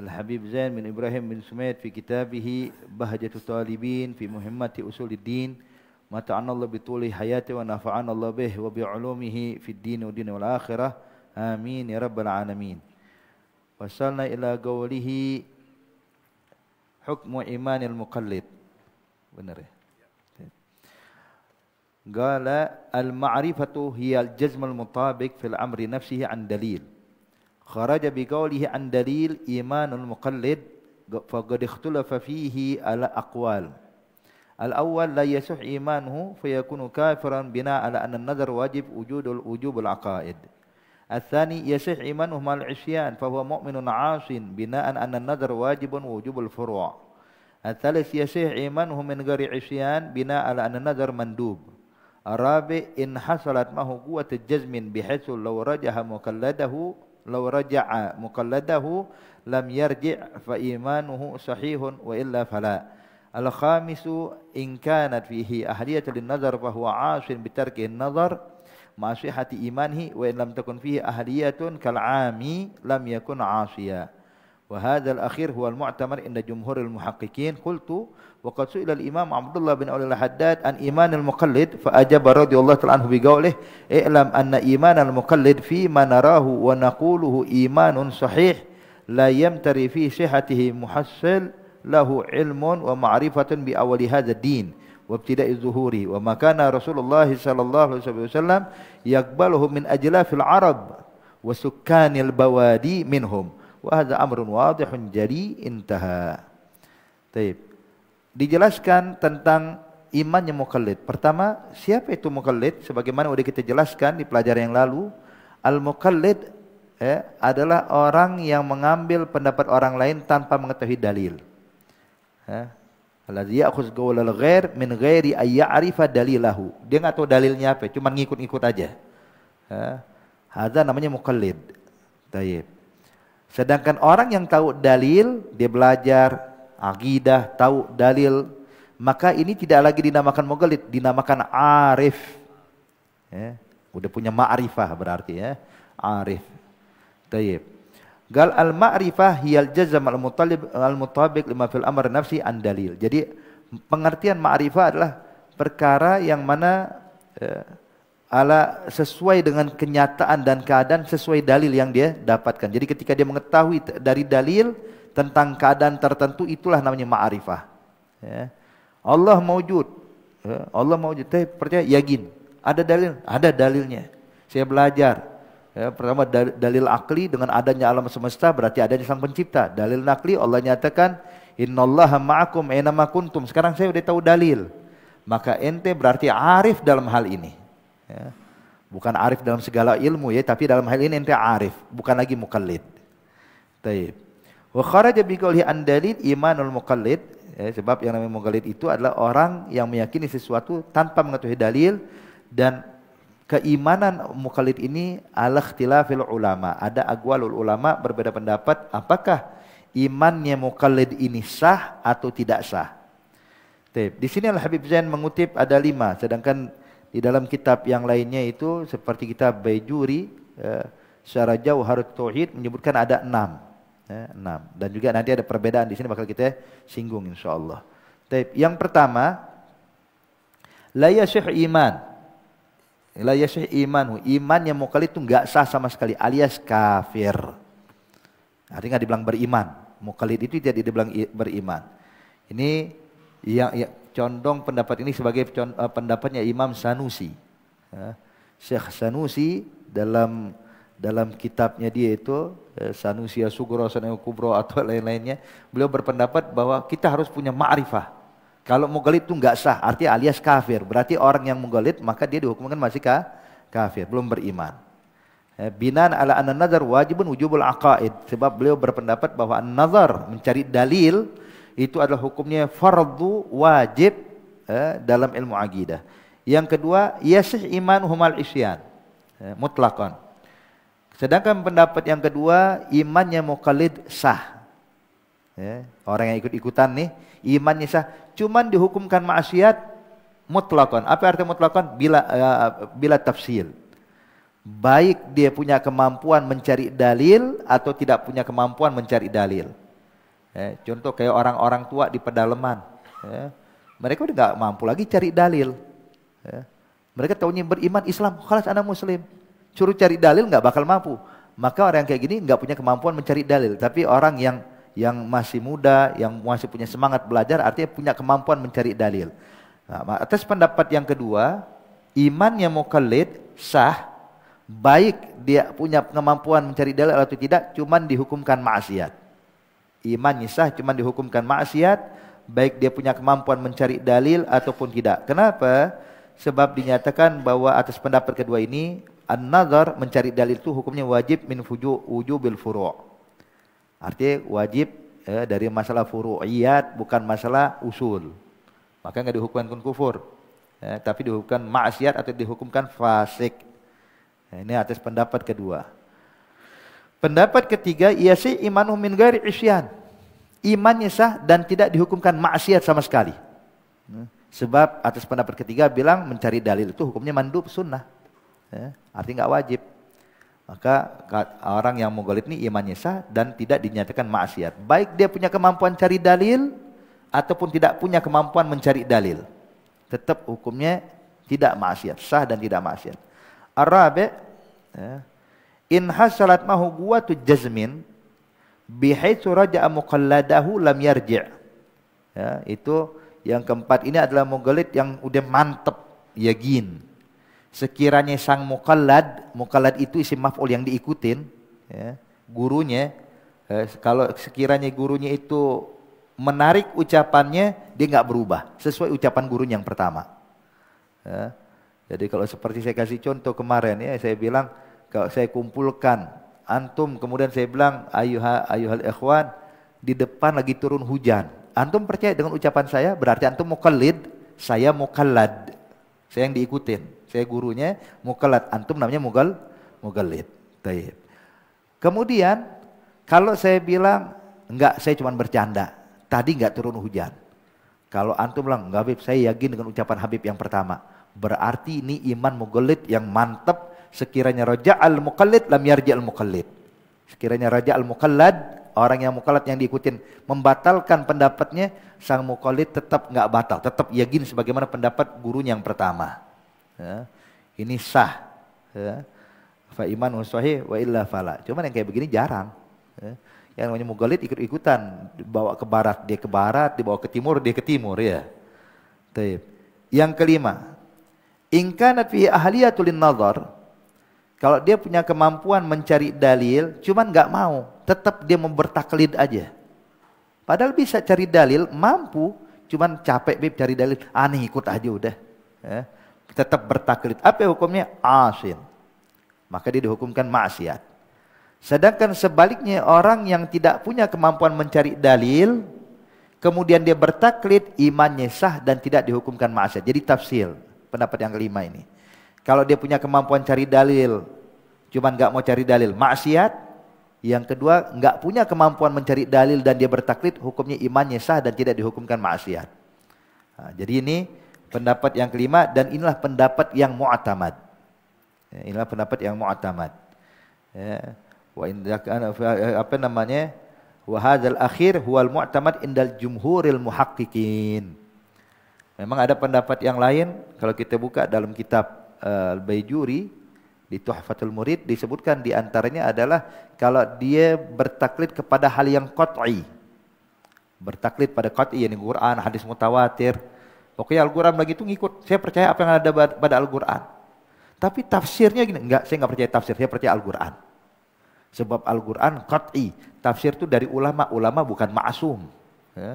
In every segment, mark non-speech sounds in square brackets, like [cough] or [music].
الحبيب زين بن إبراهيم بن سميت في كتابه بهجة الطالبين في مهمة أصول الدين تعنى الله بطول حياته ونفعنا الله به وبعلومه في الدين والدين والآخرة آمين يا رب العالمين وصلنا إلى قوله حكم إيمان المقلد benar قال المعرفة هي الجزم المطابق في الأمر نفسه عن دليل خرج بقوله عن دليل إيمان المقلد فقد اختلف فيه على أقوال الأول لا يصح إيمانه فيكون كافرا بناء على أن النذر واجب وجود الوجوب العقائد الثاني يصح إيمانه مع العصيان فهو مؤمن عاص بناء على أن النذر واجب وجوب الفروع الثالث يصح إيمانه من غير عصيان بناء على أن النذر مندوب الرابع إن حصلت معه قوة الجزم بحيث لو رجح مقلده لو رجع مقلده لم يرجع فإيمانه صحيح وإلا فلا الخامس إن كانت فيه أهلية للنظر فهو عاش بترك النظر مع صحة إيمانه وإن لم تكن فيه أهلية كالعامي لم يكن عاصيا وهذا الأخير هو المعتمر عند جمهور المحققين قلت وقد سئل الإمام عبد الله بن أولي الحداد عن إيمان المقلد فأجاب رضي الله تعالى عنه بقوله اعلم أن إيمان المقلد فيما نراه ونقوله إيمان صحيح لا يمتري في صحته محصل له علم ومعرفة بأول هذا الدين وابتداء ظهوره وما كان رسول الله صلى الله عليه وسلم يقبله من أجلاف العرب وسكان البوادي منهم wahada amrun wadihun jari intaha. Taib. Dijelaskan tentang imannya mukallid. Pertama, siapa itu mukallid? Sebagaimana sudah kita jelaskan di pelajaran yang lalu, al-mukallid eh, adalah orang yang mengambil pendapat orang lain tanpa mengetahui dalil. Eh, dia aku qawlal ghair min ghairi arifah dalilahu. Dia nggak tahu dalilnya apa, cuma ngikut-ngikut aja. Eh, Ada namanya mukallid, taib. Sedangkan orang yang tahu dalil, dia belajar aqidah tahu dalil, maka ini tidak lagi dinamakan mogalit, dinamakan arif. Ya, udah punya ma'rifah berarti ya, arif. Tayyib. Gal al ma'rifah hiyal jazam al mutalib al mutabik lima fil amr nafsi an dalil. Jadi pengertian ma'rifah adalah perkara yang mana eh, ala sesuai dengan kenyataan dan keadaan sesuai dalil yang dia dapatkan. Jadi ketika dia mengetahui dari dalil tentang keadaan tertentu itulah namanya ma'rifah. Ya. Allah maujud. Ya. Allah maujud. Tapi percaya yakin. Ada dalil, ada dalilnya. Saya belajar. Ya, pertama dalil akli dengan adanya alam semesta berarti adanya sang pencipta. Dalil nakli Allah nyatakan innallaha ma'akum aina kuntum. Sekarang saya sudah tahu dalil. Maka ente berarti arif dalam hal ini. Ya. Bukan arif dalam segala ilmu ya, tapi dalam hal ini ente arif, bukan lagi mukallid. Taib. Wa kharaja bi qawli an dalil imanul mukallid, ya, sebab yang namanya mukallid itu adalah orang yang meyakini sesuatu tanpa mengetahui dalil dan keimanan mukallid ini ala ikhtilafil ulama. Ada agwalul ulama berbeda pendapat apakah imannya mukallid ini sah atau tidak sah. Tip. Di sini Al Habib Zain mengutip ada lima, sedangkan di dalam kitab yang lainnya itu seperti kitab Bayjuri eh, secara jauh Harut Tauhid menyebutkan ada enam. Eh, enam. Dan juga nanti ada perbedaan di sini bakal kita singgung insya Allah. tapi Yang pertama, la iman. La iman imanu. Iman yang kali itu nggak sah sama sekali alias kafir. Artinya dibilang beriman. Mukallid itu tidak dibilang beriman. Ini yang, yang condong pendapat ini sebagai eh, pendapatnya Imam Sanusi. Ya. Syekh Sanusi dalam dalam kitabnya dia itu ya, Sanusi Sugro, Sanusi Kubro atau lain-lainnya, beliau berpendapat bahwa kita harus punya ma'rifah. Kalau mughalid itu nggak sah, artinya alias kafir. Berarti orang yang mughalid maka dia dihukumkan masih ka kafir, belum beriman. Ya, binan ala an nazar wajibun wujubul aqaid. Sebab beliau berpendapat bahwa an-nazar mencari dalil itu adalah hukumnya fardu wajib eh, dalam ilmu aqidah. Yang kedua, yasih iman humal isyan eh, mutlakon. Sedangkan pendapat yang kedua, imannya mukalid sah. Eh, orang yang ikut-ikutan nih, imannya sah. Cuman dihukumkan maksiat mutlakon. Apa arti mutlakon? Bila eh, bila tafsir Baik dia punya kemampuan mencari dalil atau tidak punya kemampuan mencari dalil. Ya, contoh kayak orang-orang tua di pedalaman. Ya, mereka udah nggak mampu lagi cari dalil. Ya, mereka tahunya beriman Islam, kelas anak muslim. Suruh cari dalil nggak bakal mampu. Maka orang yang kayak gini nggak punya kemampuan mencari dalil. Tapi orang yang yang masih muda, yang masih punya semangat belajar, artinya punya kemampuan mencari dalil. Nah, atas pendapat yang kedua, iman yang mukallid sah, baik dia punya kemampuan mencari dalil atau tidak, cuman dihukumkan maksiat iman sah cuma dihukumkan maksiat baik dia punya kemampuan mencari dalil ataupun tidak. Kenapa? Sebab dinyatakan bahwa atas pendapat kedua ini an-nazar mencari dalil itu hukumnya wajib min fuju wujubil furu'. Artinya wajib eh, dari masalah furu'iyat bukan masalah usul. Maka enggak dihukumkan kufur. Eh, tapi dihukumkan maksiat atau dihukumkan fasik. Eh, ini atas pendapat kedua. Pendapat ketiga, ia sih iman umin gari isyan. Imannya sah dan tidak dihukumkan maksiat sama sekali. Hmm. Sebab atas pendapat ketiga bilang mencari dalil itu hukumnya mandub sunnah. Ya, artinya nggak wajib. Maka orang yang mughalib ini imannya sah dan tidak dinyatakan maksiat. Baik dia punya kemampuan cari dalil ataupun tidak punya kemampuan mencari dalil. Tetap hukumnya tidak maksiat, sah dan tidak maksiat. Arabe, ya, in hasalat mahu tu jazmin bihaitsu raja'a muqalladahu lam yarji' ya itu yang keempat ini adalah mughalid yang udah mantep yakin sekiranya sang mukallad mukallad itu isi maf'ul yang diikutin ya gurunya eh, kalau sekiranya gurunya itu menarik ucapannya dia nggak berubah sesuai ucapan gurunya yang pertama ya, jadi kalau seperti saya kasih contoh kemarin ya saya bilang kalau saya kumpulkan antum kemudian saya bilang ayuha ayuhal ikhwan di depan lagi turun hujan. Antum percaya dengan ucapan saya berarti antum mukallid, saya mukallad. Saya yang diikutin. Saya gurunya mukallad, antum namanya mugal mukallid. Taib. Kemudian kalau saya bilang enggak saya cuma bercanda. Tadi enggak turun hujan. Kalau antum bilang enggak Habib, saya yakin dengan ucapan Habib yang pertama. Berarti ini iman mugallid yang mantep sekiranya raja al mukallid lam yarji al mukallid. Sekiranya raja al mukallad orang yang mukallad yang diikutin membatalkan pendapatnya sang mukallid tetap nggak batal, tetap yakin sebagaimana pendapat gurunya yang pertama. Ya. Ini sah. Ya. Fa iman sahih wa illa fala. Cuman yang kayak begini jarang. Ya. Yang namanya mukallid ikut-ikutan, dibawa ke barat dia ke barat, dibawa ke timur dia ke timur ya. Taip. Yang kelima, ingkanat fi ahliyatul nazar kalau dia punya kemampuan mencari dalil, cuman nggak mau, tetap dia membertaklid aja. Padahal bisa cari dalil, mampu, cuman capek bib cari dalil, aneh ikut aja udah. Ya. Tetap bertaklid. Apa hukumnya? Asin. Maka dia dihukumkan maksiat. Sedangkan sebaliknya orang yang tidak punya kemampuan mencari dalil, kemudian dia bertaklid, imannya sah dan tidak dihukumkan maksiat. Jadi tafsir pendapat yang kelima ini. Kalau dia punya kemampuan cari dalil, cuman nggak mau cari dalil, maksiat. Yang kedua, nggak punya kemampuan mencari dalil dan dia bertaklid, hukumnya imannya sah dan tidak dihukumkan maksiat. Nah, jadi ini pendapat yang kelima dan inilah pendapat yang mu'atamad. Ya, inilah pendapat yang mu'atamad. Ya. Wa eh, apa namanya? Wa hadzal akhir huwal mu'tamad indal jumhuril muhaqqiqin. Memang ada pendapat yang lain kalau kita buka dalam kitab Al-Bayjuri di Tuhfatul Murid disebutkan di antaranya adalah kalau dia bertaklid kepada hal yang qat'i. Bertaklid pada qat'i yang Quran, hadis mutawatir. Pokoknya Al-Qur'an lagi itu ngikut. Saya percaya apa yang ada pada Al-Qur'an. Tapi tafsirnya gini, enggak, saya enggak percaya tafsir, saya percaya Al-Qur'an. Sebab Al-Qur'an qat'i. Tafsir itu dari ulama, ulama bukan ma'sum. Ma ya.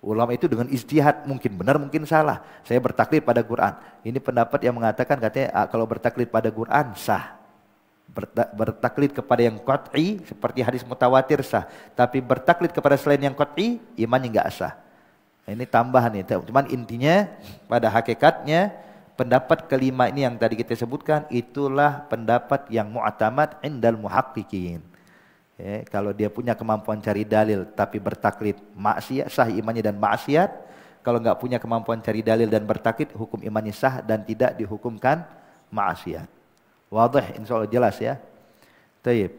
Ulama itu dengan istihad mungkin benar mungkin salah. Saya bertaklid pada Quran. Ini pendapat yang mengatakan katanya ah, kalau bertaklid pada Quran sah. Bertaklid kepada yang qat'i seperti hadis mutawatir sah. Tapi bertaklid kepada selain yang qat'i imannya nggak sah. Ini tambahan itu. Ya, Cuman intinya pada hakikatnya pendapat kelima ini yang tadi kita sebutkan itulah pendapat yang mu'tamad indal muhaqqiqin. Ya, kalau dia punya kemampuan cari dalil tapi bertaklid maksiat sah imannya dan maksiat, kalau nggak punya kemampuan cari dalil dan bertaklid hukum imannya sah dan tidak dihukumkan maksiat. Wadah insya Allah jelas ya. Taib.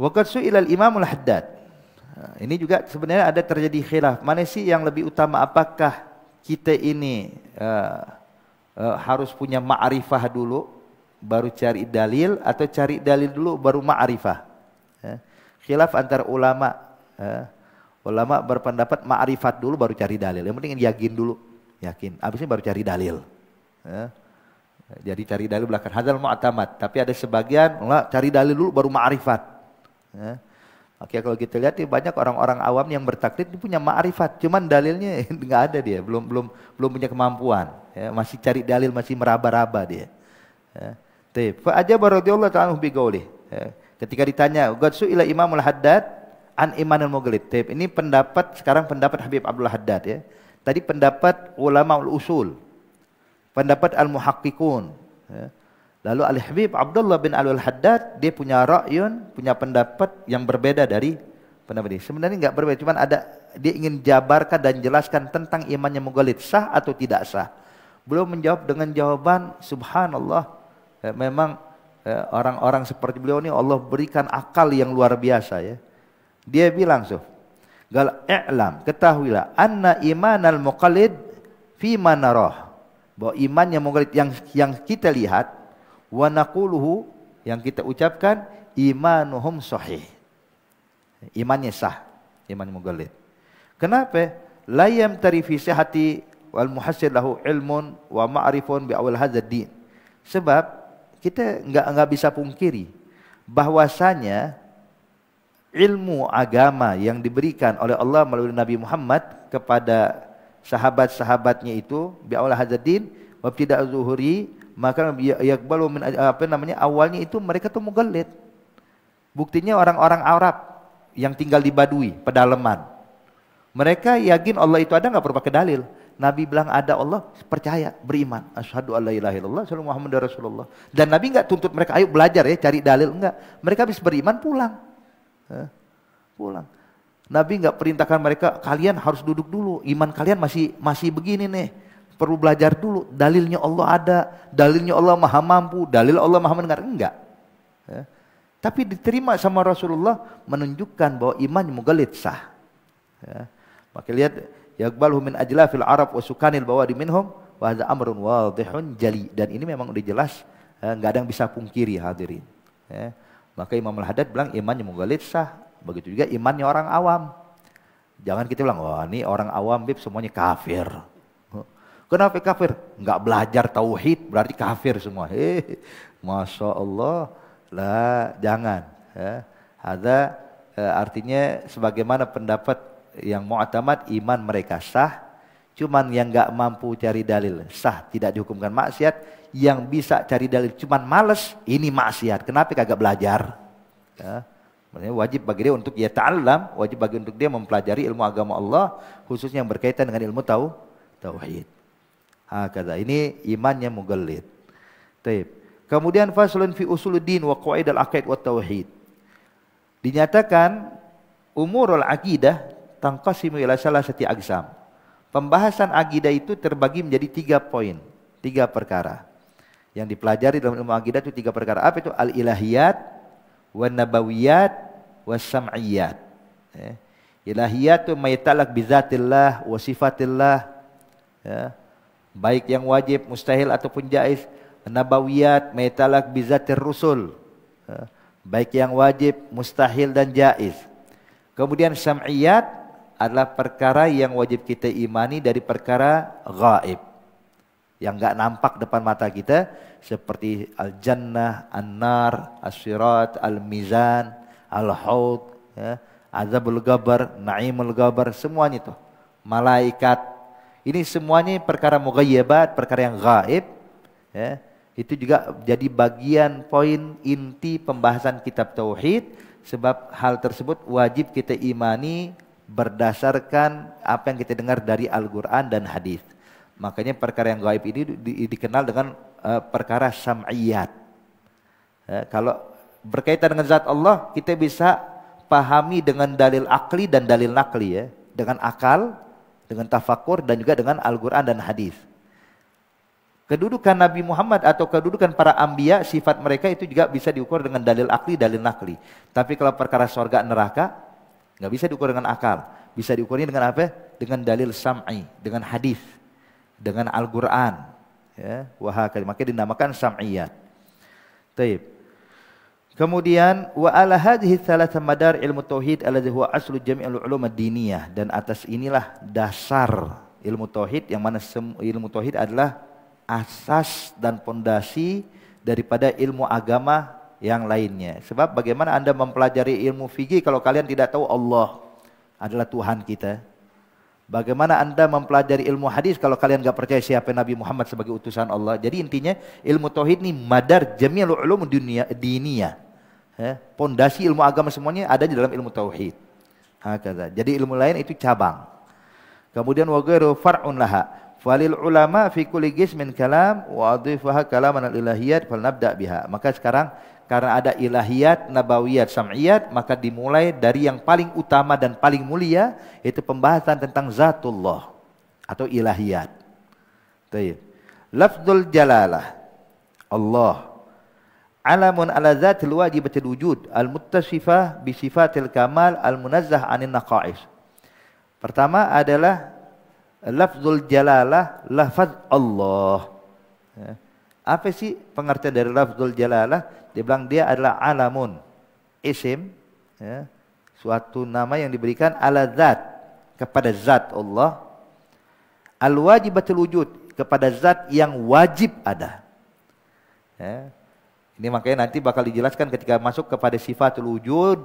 Waqad ilal imamul haddad. Eh, ini juga sebenarnya ada terjadi khilaf. Mana sih yang lebih utama apakah kita ini uh, uh, harus punya ma'rifah dulu baru cari dalil atau cari dalil dulu baru ma'rifah? khilaf antar ulama. Uh, ulama berpendapat ma'rifat dulu baru cari dalil. Yang penting yakin dulu, yakin. ini baru cari dalil. Uh, jadi cari dalil belakang hadal mu'tamad. Tapi ada sebagian enggak cari dalil dulu baru ma'rifat. Uh, Oke kalau kita lihat banyak orang-orang awam yang bertaklid punya ma'rifat, cuman dalilnya [laughs] nggak ada dia, belum belum belum punya kemampuan, ya, masih cari dalil masih meraba-raba dia. Ya. Tapi aja baru Allah ta'ala bi gaulih. Ketika ditanya, Godsu ila Imamul Haddad an Imanul Mughlitib. Ini pendapat sekarang pendapat Habib Abdullah Haddad ya. Tadi pendapat ulama usul. Pendapat al-muhaqqiqun ya. Lalu Al-Habib Abdullah bin Alul Haddad dia punya ra'yun, punya pendapat yang berbeda dari pendapat ini. Sebenarnya enggak berbeda, cuma ada dia ingin jabarkan dan jelaskan tentang imannya Mughalid sah atau tidak sah. Belum menjawab dengan jawaban subhanallah ya, memang Eh, orang-orang seperti beliau ini Allah berikan akal yang luar biasa ya. Dia bilang, "Suf, gal i'lam, ketahuilah anna imanal muqallid fi manarah." Bahwa iman yang muqallid yang yang kita lihat wa naquluhu yang kita ucapkan imanuhum sahih. Imannya sah, iman muqallid. Kenapa? layam tarifi sehati wal muhassil lahu ilmun wa ma'rifun bi awal hadzal din. Sebab kita nggak nggak bisa pungkiri bahwasanya ilmu agama yang diberikan oleh Allah melalui Nabi Muhammad kepada sahabat-sahabatnya itu biaulah hazadin wa tidak zuhuri maka yakbalu min apa namanya awalnya itu mereka tuh mughalid buktinya orang-orang Arab yang tinggal di Badui pedalaman mereka yakin Allah itu ada nggak perlu pakai dalil Nabi bilang ada Allah, percaya, beriman. Asyhadu alla ilaha illallah, sallallahu Muhammad Rasulullah. Dan Nabi enggak tuntut mereka, ayo belajar ya, cari dalil enggak. Mereka habis beriman pulang. pulang. Nabi enggak perintahkan mereka, kalian harus duduk dulu, iman kalian masih masih begini nih. Perlu belajar dulu, dalilnya Allah ada, dalilnya Allah Maha Mampu, dalil Allah Maha Mendengar. Enggak. Eh, tapi diterima sama Rasulullah menunjukkan bahwa iman mugalit sah. Ya. Maka lihat Yakbalhu min ajlafil Arab wa sukanil bawadi minhum wa hadza amrun wadhihun jali dan ini memang udah jelas enggak eh, ada yang bisa pungkiri hadirin. Ya. Maka Imam Al-Haddad bilang imannya mughalid sah, begitu juga imannya orang awam. Jangan kita bilang wah ini orang awam bib semuanya kafir. Oh, kenapa kafir? enggak belajar tauhid berarti kafir semua. Hei, eh, masya Allah lah jangan. Ya. Ada artinya sebagaimana pendapat yang mu'tamad iman mereka sah. Cuman yang nggak mampu cari dalil sah tidak dihukumkan maksiat. Yang bisa cari dalil cuman males ini maksiat. Kenapa kagak belajar? Ya. Maksudnya wajib bagi dia untuk ya ta'allam, wajib bagi untuk dia mempelajari ilmu agama Allah khususnya yang berkaitan dengan ilmu tahu tauhid. Ha kata ini imannya mugallid. Taib. Kemudian faslun fi usuluddin wa qawaid al-aqid wa tauhid. Dinyatakan umurul aqidah tangkosimu ila salah seti agsam. Pembahasan akidah itu terbagi menjadi tiga poin, tiga perkara. Yang dipelajari dalam ilmu akidah itu tiga perkara. Apa itu? Al-ilahiyat, wa nabawiyat, wa sam'iyat. Ya. Eh, ilahiyat itu maytalak bizatillah wa sifatillah. Ya. Baik yang wajib, mustahil ataupun jaiz. Nabawiyat maytalak bizatir rusul. Ya. Baik yang wajib, mustahil dan jaiz. Kemudian sam'iyat adalah perkara yang wajib kita imani dari perkara gaib yang nggak nampak depan mata kita seperti al jannah, an-nar, as al-mizan, al-haud, ya, azabul gabar, naimul gabar, semuanya itu. Malaikat. Ini semuanya perkara mughayyabat, perkara yang gaib, ya. Itu juga jadi bagian poin inti pembahasan kitab tauhid sebab hal tersebut wajib kita imani berdasarkan apa yang kita dengar dari Al-Quran dan hadis. Makanya perkara yang gaib ini di, dikenal dengan uh, perkara sam'iyat. Uh, kalau berkaitan dengan zat Allah, kita bisa pahami dengan dalil akli dan dalil nakli ya. Dengan akal, dengan tafakur dan juga dengan Al-Quran dan hadis. Kedudukan Nabi Muhammad atau kedudukan para ambia, sifat mereka itu juga bisa diukur dengan dalil akli, dalil nakli. Tapi kalau perkara sorga neraka, Nggak bisa diukur dengan akal. Bisa diukurnya dengan apa? Dengan dalil sam'i, dengan hadis, dengan Al-Quran. Ya, wahakal. Makanya dinamakan sam'iyat. Taib. Kemudian wa ala hadhihi thalatha madar ilmu tauhid alladhi huwa aslu jami'il ulum ad-diniyah dan atas inilah dasar ilmu tauhid yang mana ilmu tauhid adalah asas dan pondasi daripada ilmu agama yang lainnya. Sebab bagaimana Anda mempelajari ilmu fikih kalau kalian tidak tahu Allah adalah Tuhan kita? Bagaimana Anda mempelajari ilmu hadis kalau kalian gak percaya siapa Nabi Muhammad sebagai utusan Allah? Jadi intinya ilmu tauhid ini madar jami'ul ulum dunia dinia. Pondasi ilmu agama semuanya ada di dalam ilmu tauhid. kata Jadi ilmu lain itu cabang. Kemudian wa ghairu far'un laha. Falil ulama fi kulli gismin kalam wa adhifaha kalaman al-ilahiyat fal nabda biha. Maka sekarang karena ada ilahiyat, nabawiyat, sam'iyat, maka dimulai dari yang paling utama dan paling mulia yaitu pembahasan tentang zatullah atau ilahiyat. Lafzul jalalah Allah alamun ala zatil wajibatil wujud al muttasifah bi kamal al munazzah anin naqais. Pertama adalah lafzul jalalah lafaz Allah. Ya. Apa sih pengertian dari lafzul jalalah? Dia bilang dia adalah alamun. Isim. Ya, suatu nama yang diberikan ala zat. Kepada zat Allah. Al-wajibatul wujud. Kepada zat yang wajib ada. Ya. Ini makanya nanti bakal dijelaskan ketika masuk kepada sifatul wujud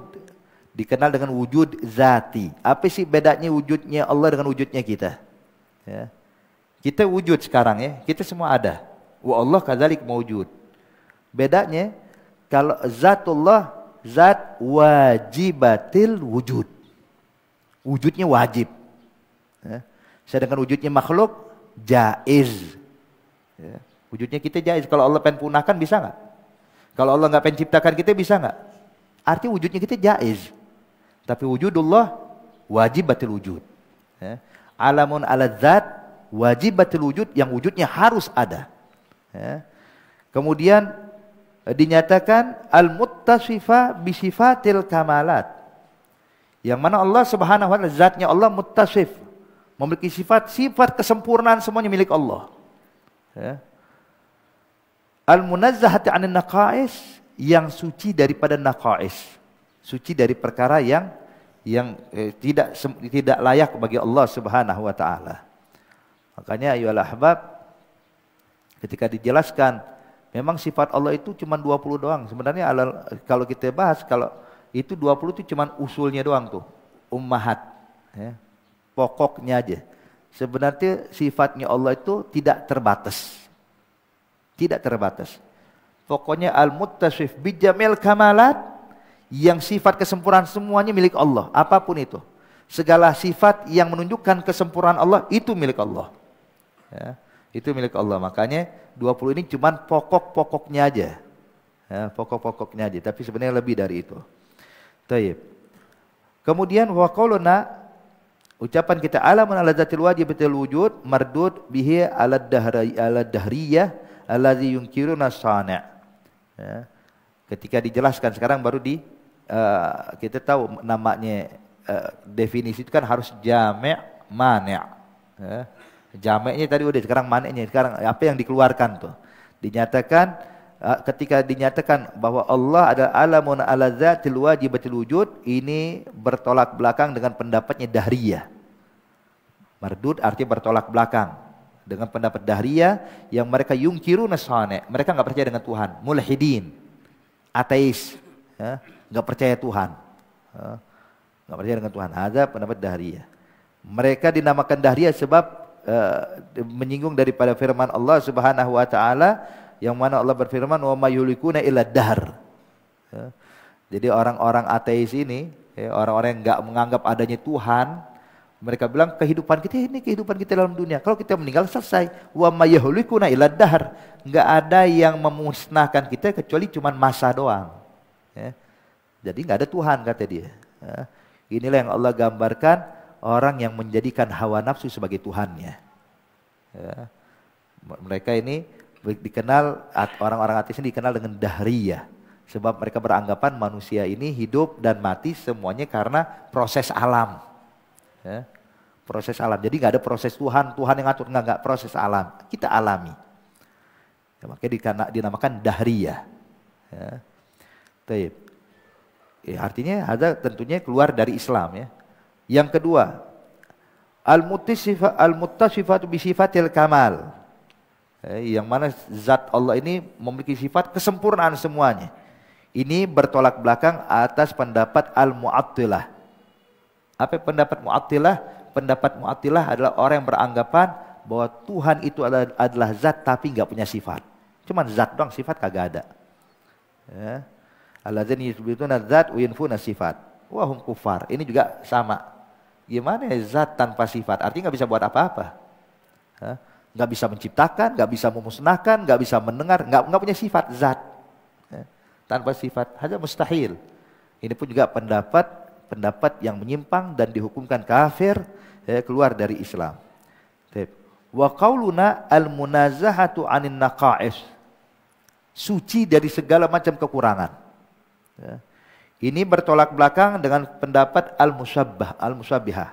dikenal dengan wujud zati. Apa sih bedanya wujudnya Allah dengan wujudnya kita? Ya. Kita wujud sekarang ya, kita semua ada. Wa Allah kadzalik mawjud. Bedanya kalau zatullah zat wajibatil wujud. Wujudnya wajib. Ya. Sedangkan wujudnya makhluk jaiz. Ya. Wujudnya kita jaiz. Kalau Allah pengen punahkan bisa nggak? Kalau Allah nggak pengen ciptakan kita bisa nggak? Arti wujudnya kita jaiz. Tapi wujudullah wajib batil wujud. Ya. Alamun ala zat wajib batil wujud yang wujudnya harus ada. Ya. Kemudian dinyatakan al-muttasifa bisifatil kamalat. Yang mana Allah Subhanahu wa taala zatnya Allah muttasif, memiliki sifat-sifat kesempurnaan semuanya milik Allah. Ya. Al-munazzahati 'anil naqais yang suci daripada naqais. Suci dari perkara yang yang eh, tidak tidak layak bagi Allah Subhanahu wa taala. Makanya ayolah ahbab ketika dijelaskan Memang sifat Allah itu cuma 20 doang. Sebenarnya kalau kita bahas kalau itu 20 itu cuma usulnya doang tuh. Ummahat. Ya. Pokoknya aja. Sebenarnya sifatnya Allah itu tidak terbatas. Tidak terbatas. Pokoknya al-muttasif bijamil kamalat yang sifat kesempurnaan semuanya milik Allah, apapun itu. Segala sifat yang menunjukkan kesempurnaan Allah itu milik Allah. Ya. Itu milik Allah. Makanya 20 ini cuma pokok-pokoknya aja. Ya, pokok-pokoknya aja, tapi sebenarnya lebih dari itu. Taib. Kemudian waqauluna ucapan kita alamun ala zatil wajib betul wujud mardud bihi ala dahri ala dahriyah allazi yunkiruna sani'. Ya. Ketika dijelaskan sekarang baru di uh, kita tahu namanya uh, definisi itu kan harus jami' mani'. Ya. Jameknya tadi udah, sekarang maneknya, sekarang apa yang dikeluarkan tuh. Dinyatakan, eh, ketika dinyatakan bahwa Allah adalah alamun ala zatil wajibatil wujud, ini bertolak belakang dengan pendapatnya dahriyah. Mardud artinya bertolak belakang dengan pendapat dahriyah yang mereka yungkiru nasane, mereka nggak percaya dengan Tuhan, mulhidin, ateis, ya, nggak ya, percaya Tuhan, ya, nggak percaya dengan Tuhan. Ada pendapat dahriyah. Mereka dinamakan dahriyah sebab uh, menyinggung daripada firman Allah Subhanahu wa taala yang mana Allah berfirman wa mayulikuna illa dahr. Ya. Jadi orang-orang ateis ini, ya, orang-orang ya, yang nggak menganggap adanya Tuhan, mereka bilang kehidupan kita ini kehidupan kita dalam dunia. Kalau kita meninggal selesai. Wa mayulikuna illa dahr. Enggak ada yang memusnahkan kita kecuali cuma masa doang. Ya. Jadi nggak ada Tuhan kata dia. Ya. Inilah yang Allah gambarkan orang yang menjadikan hawa nafsu sebagai Tuhannya. Ya. Mereka ini dikenal orang-orang ateis ini dikenal dengan dahriyah sebab mereka beranggapan manusia ini hidup dan mati semuanya karena proses alam. Ya. Proses alam. Jadi nggak ada proses Tuhan, Tuhan yang ngatur nggak nggak proses alam. Kita alami. Ya, makanya dinamakan dahriyah. Ya. Ya, artinya ada tentunya keluar dari Islam ya. Yang kedua, al-mutasifat al-muttasifatu bi kamal. Eh, yang mana zat Allah ini memiliki sifat kesempurnaan semuanya. Ini bertolak belakang atas pendapat al-mu'attilah. Apa pendapat mu'attilah? Pendapat mu'attilah adalah orang yang beranggapan bahwa Tuhan itu adalah, adalah zat tapi nggak punya sifat. Cuman zat doang, sifat kagak ada. Ya. Eh, itu yusbituna zat, wa yunfuna sifat. Wahum kufar. Ini juga sama Gimana ya zat tanpa sifat? Artinya nggak bisa buat apa-apa. Nggak bisa menciptakan, nggak bisa memusnahkan, nggak bisa mendengar, nggak nggak punya sifat zat. Tanpa sifat, hanya mustahil. Ini pun juga pendapat pendapat yang menyimpang dan dihukumkan kafir ya, keluar dari Islam. Wa qauluna al-munazahatu anin naqa'is. Suci dari segala macam kekurangan. Ya ini bertolak belakang dengan pendapat Al-Musabbah, Al-Musabbihah.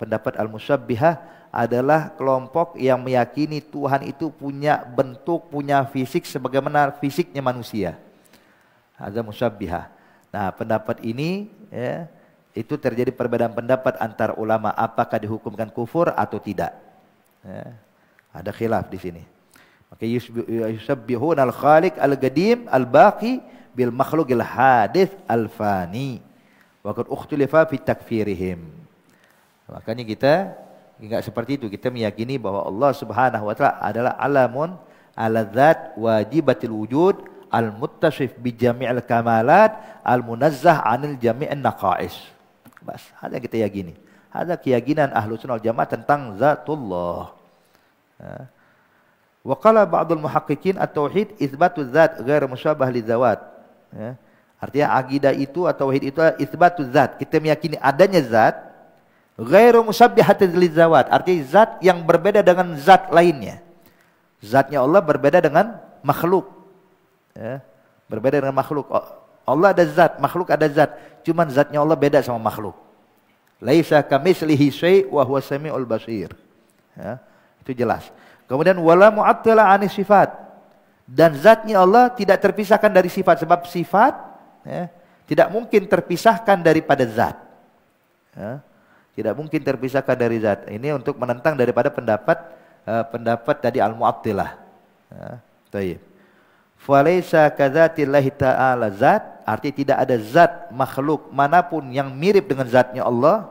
Pendapat Al-Musabbihah adalah kelompok yang meyakini Tuhan itu punya bentuk, punya fisik sebagaimana fisiknya manusia. Ada Musabbihah. Nah pendapat ini ya, itu terjadi perbedaan pendapat antar ulama apakah dihukumkan kufur atau tidak. Ya, ada khilaf di sini. Maka yusabbihun al-khaliq al-gadim al-baqi bil makhlukil hadith al-fani. Waktu fi takfirihim. Makanya kita enggak seperti itu. Kita meyakini bahwa Allah subhanahu wa ta'ala adalah alamun ala zat wajibatil wujud al-muttasif bi jami'il kamalat al-munazzah anil jami'in naqais. Bas, ada kita yakini. Ada keyakinan ahlu sunnah jamaah tentang zatullah. Ya. Wa qala ba'dul muhaqqiqin at-tauhid itsbatu dzat ghairu musyabah li dzawat. Ya. Artinya akidah itu atau wahid itu isbatu zat. Kita meyakini adanya zat ghairu musabbihatiz lizawat. Artinya zat yang berbeda dengan zat lainnya. Zatnya Allah berbeda dengan makhluk. Ya. Berbeda dengan makhluk. Allah ada zat, makhluk ada zat. Cuman zatnya Allah beda sama makhluk. Laisa kamislihi syai' wa huwa samiul basir. Ya. Itu jelas. Kemudian wala mu'attila anis sifat. Dan zatnya Allah tidak terpisahkan dari sifat. Sebab sifat ya, tidak mungkin terpisahkan daripada zat. Ya, tidak mungkin terpisahkan dari zat. Ini untuk menentang daripada pendapat uh, pendapat tadi al-mu'attilah. Ya, tayyib. ta'ala zat arti tidak ada zat makhluk manapun yang mirip dengan zatnya Allah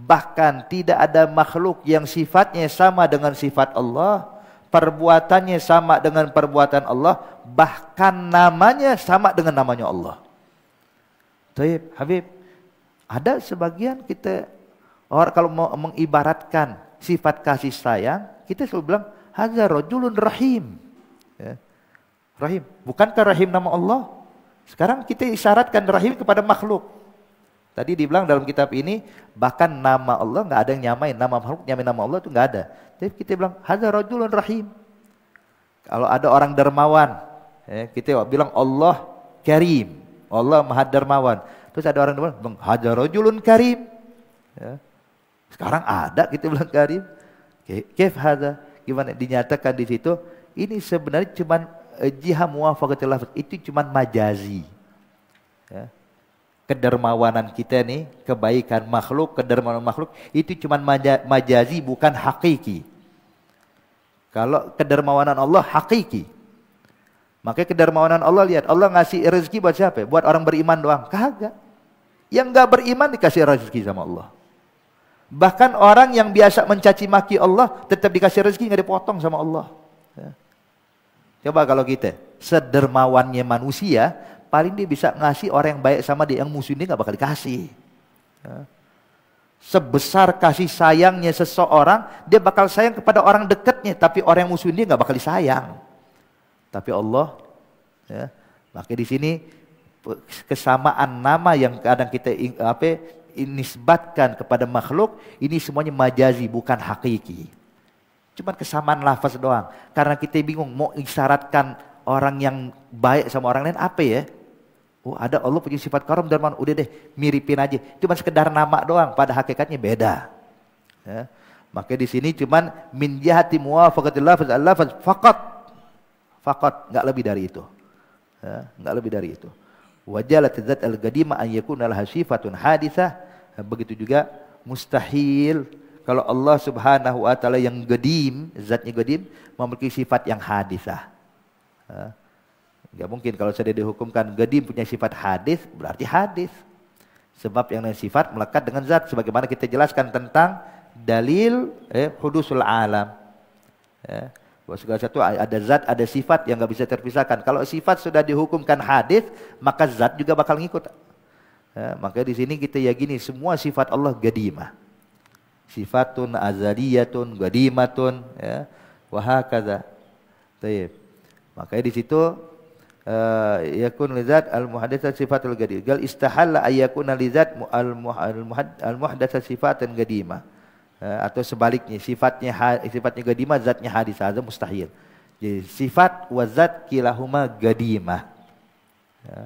bahkan tidak ada makhluk yang sifatnya sama dengan sifat Allah perbuatannya sama dengan perbuatan Allah, bahkan namanya sama dengan namanya Allah. Taib, Habib, ada sebagian kita orang kalau mau mengibaratkan sifat kasih sayang, kita selalu bilang hadza rajulun rahim. Ya. Rahim, bukankah rahim nama Allah? Sekarang kita isyaratkan rahim kepada makhluk. Tadi dibilang dalam kitab ini bahkan nama Allah nggak ada yang nyamain nama makhluk nyamain nama Allah itu nggak ada kita bilang hadza rajulun rahim. Kalau ada orang dermawan, ya, kita bilang Allah karim. Allah maha dermawan. Terus ada orang dermawan, bilang hadza rajulun karim. Ya. Sekarang ada kita bilang karim. Kif hadza? Gimana dinyatakan di situ? Ini sebenarnya cuman e, jiha muwafaqatil lafz. Itu cuman majazi. Ya kedermawanan kita nih, kebaikan makhluk, kedermawanan makhluk itu cuma majazi bukan hakiki. Kalau kedermawanan Allah hakiki. Makanya kedermawanan Allah lihat, Allah ngasih rezeki buat siapa? Buat orang beriman doang. Kagak. Yang enggak beriman dikasih rezeki sama Allah. Bahkan orang yang biasa mencaci maki Allah tetap dikasih rezeki enggak dipotong sama Allah. Ya. Coba kalau kita sedermawannya manusia, paling dia bisa ngasih orang yang baik sama dia yang musuh dia enggak bakal dikasih. Ya sebesar kasih sayangnya seseorang, dia bakal sayang kepada orang dekatnya, tapi orang yang musuhin dia nggak bakal disayang. Tapi Allah, ya, makanya di sini kesamaan nama yang kadang kita apa nisbatkan kepada makhluk ini semuanya majazi bukan hakiki. Cuman kesamaan lafaz doang. Karena kita bingung mau isyaratkan orang yang baik sama orang lain apa ya? Oh ada Allah punya sifat karam dan Udah deh miripin aja. Cuman sekedar nama doang. Pada hakikatnya beda. Ya. Makanya di sini cuman min jahati muwafaqatil lafaz al faqat. Faqat, enggak lebih dari itu. Ya, enggak lebih dari itu. Wajalat zat al-qadima an yakuna laha sifatun hadisah. Ya, begitu juga mustahil kalau Allah Subhanahu wa taala yang gedim, zatnya gedim memiliki sifat yang hadisah. Ya. Gak mungkin kalau sudah dihukumkan gedim punya sifat hadis berarti hadis. Sebab yang lain sifat melekat dengan zat sebagaimana kita jelaskan tentang dalil eh, hudusul alam. Eh, bahwa segala satu ada zat, ada sifat yang gak bisa terpisahkan. Kalau sifat sudah dihukumkan hadis, maka zat juga bakal ngikut. Eh, makanya di sini kita yakini semua sifat Allah gadimah. Sifatun azaliyatun gadimatun ya. Wahakadha. Makanya di situ uh, eh, yakun lidzat al muhaddats sifatul qadim. Gal istahalla ayakuna lidzat al al muhaddats sifatan qadimah. Eh, uh, atau sebaliknya sifatnya sifatnya gadimah zatnya hadis saja mustahil. Jadi sifat wa zat kilahuma gadimah. Ya,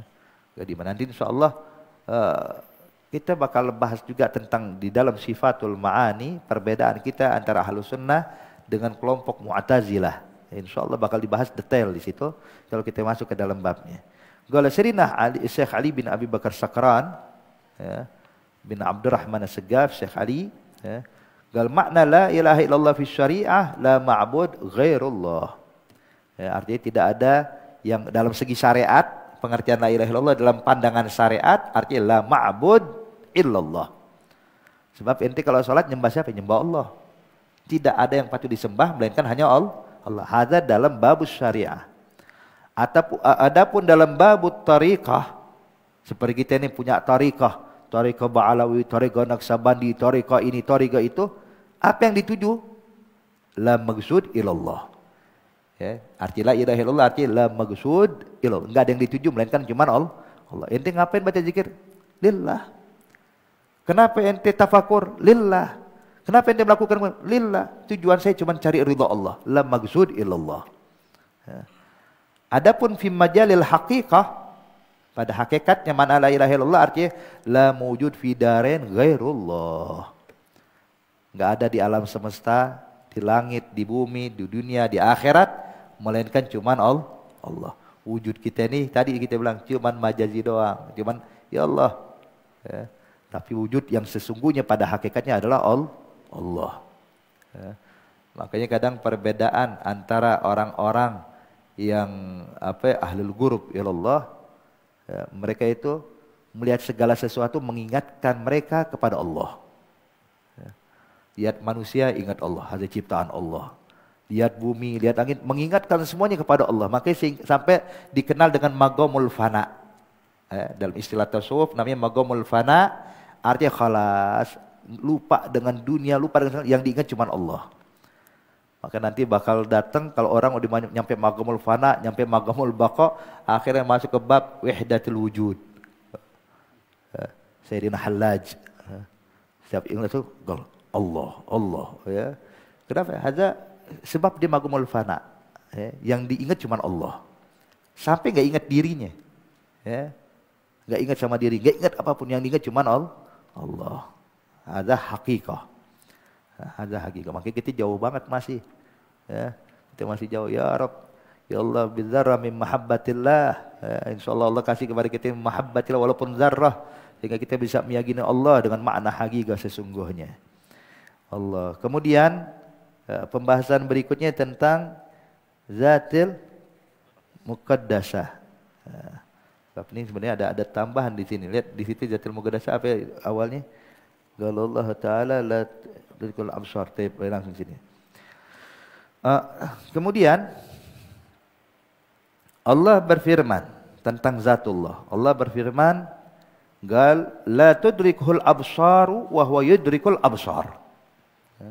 gadimah. Nanti insyaallah uh, kita bakal bahas juga tentang di dalam sifatul ma'ani perbedaan kita antara ahlu sunnah dengan kelompok mu'tazilah. Insya Allah bakal dibahas detail di situ kalau kita masuk ke dalam babnya. Gola Serinah Ali, Syekh Ali bin Abi Bakar Sakran ya, bin Abdurrahman Segaf Syekh Ali ya. Gal makna la ilaha illallah fi syariah la ma'bud ghairullah. Ya, artinya tidak ada yang dalam segi syariat pengertian la ilaha illallah dalam pandangan syariat artinya la ma'bud illallah. Sebab inti kalau sholat nyembah siapa? Nyembah Allah. Tidak ada yang patut disembah melainkan hanya Allah. Allah. Hadza dalam babus syariah. Adapun dalam babut tariqah seperti kita ini punya tariqah, tariqah Ba'alawi, tariqah Naksabandi, tariqah ini, tariqah itu, apa yang dituju? La maksud ilallah. Ya, arti la ilaha illallah arti la maksud ilallah. Enggak ada yang dituju melainkan cuma Allah. Ente ngapain baca zikir? Lillah. Kenapa ente tafakur? Lillah. Kenapa yang dia melakukan? Lillah. Tujuan saya cuma cari ridha Allah. La maghzud illallah. Ya. Adapun fi majalil haqiqah pada hakikatnya mana la ilaha illallah artinya la mujud fi darin ghairullah. Enggak ada di alam semesta, di langit, di bumi, di dunia, di akhirat melainkan cuman Allah. Wujud kita ini tadi kita bilang cuman majazi doang, cuman ya Allah. Ya. Tapi wujud yang sesungguhnya pada hakikatnya adalah Allah. Allah. Ya. Makanya kadang perbedaan antara orang-orang yang apa ya, ahlul gurub ilallah ya, mereka itu melihat segala sesuatu mengingatkan mereka kepada Allah. Ya. Lihat manusia ingat Allah, hasil ciptaan Allah. Lihat bumi, lihat angin, mengingatkan semuanya kepada Allah. Makanya sampai dikenal dengan magomul fana. Ya, dalam istilah tasawuf namanya magomul fana artinya khalas lupa dengan dunia, lupa dengan yang diingat cuma Allah. Maka nanti bakal datang kalau orang udah nyampe magamul fana, nyampe magamul bako, akhirnya masuk ke bab wahdatul wujud. Eh, Sayyidina Hallaj. Eh, Setiap ingat itu Allah, Allah ya. Kenapa? hanya sebab dia magamul fana. Ya, yang diingat cuma Allah. Sampai nggak ingat dirinya. Ya. Nggak ingat sama diri, gak ingat apapun yang diingat cuma Allah ada hakikah. Ada hakikah. Makanya kita jauh banget masih. Ya, kita masih jauh. Ya Rob, Ya Allah bidzarra min mahabbatillah. Ya, insyaallah Allah kasih kepada kita mahabbatillah walaupun zarrah sehingga kita bisa meyakini Allah dengan makna hakikah sesungguhnya. Allah. Kemudian ya, pembahasan berikutnya tentang zatil muqaddasah. Tapi ya, ini sebenarnya ada ada tambahan di sini. Lihat di situ zatil muqaddasah apa ya, awalnya? قال Taala تعالى لا تدkul absar. Taip, langsung sini. Uh, kemudian Allah berfirman tentang zatullah. Allah berfirman, "Gal la tudrikuhul absaru wa huwa yudrikul absar." Ya.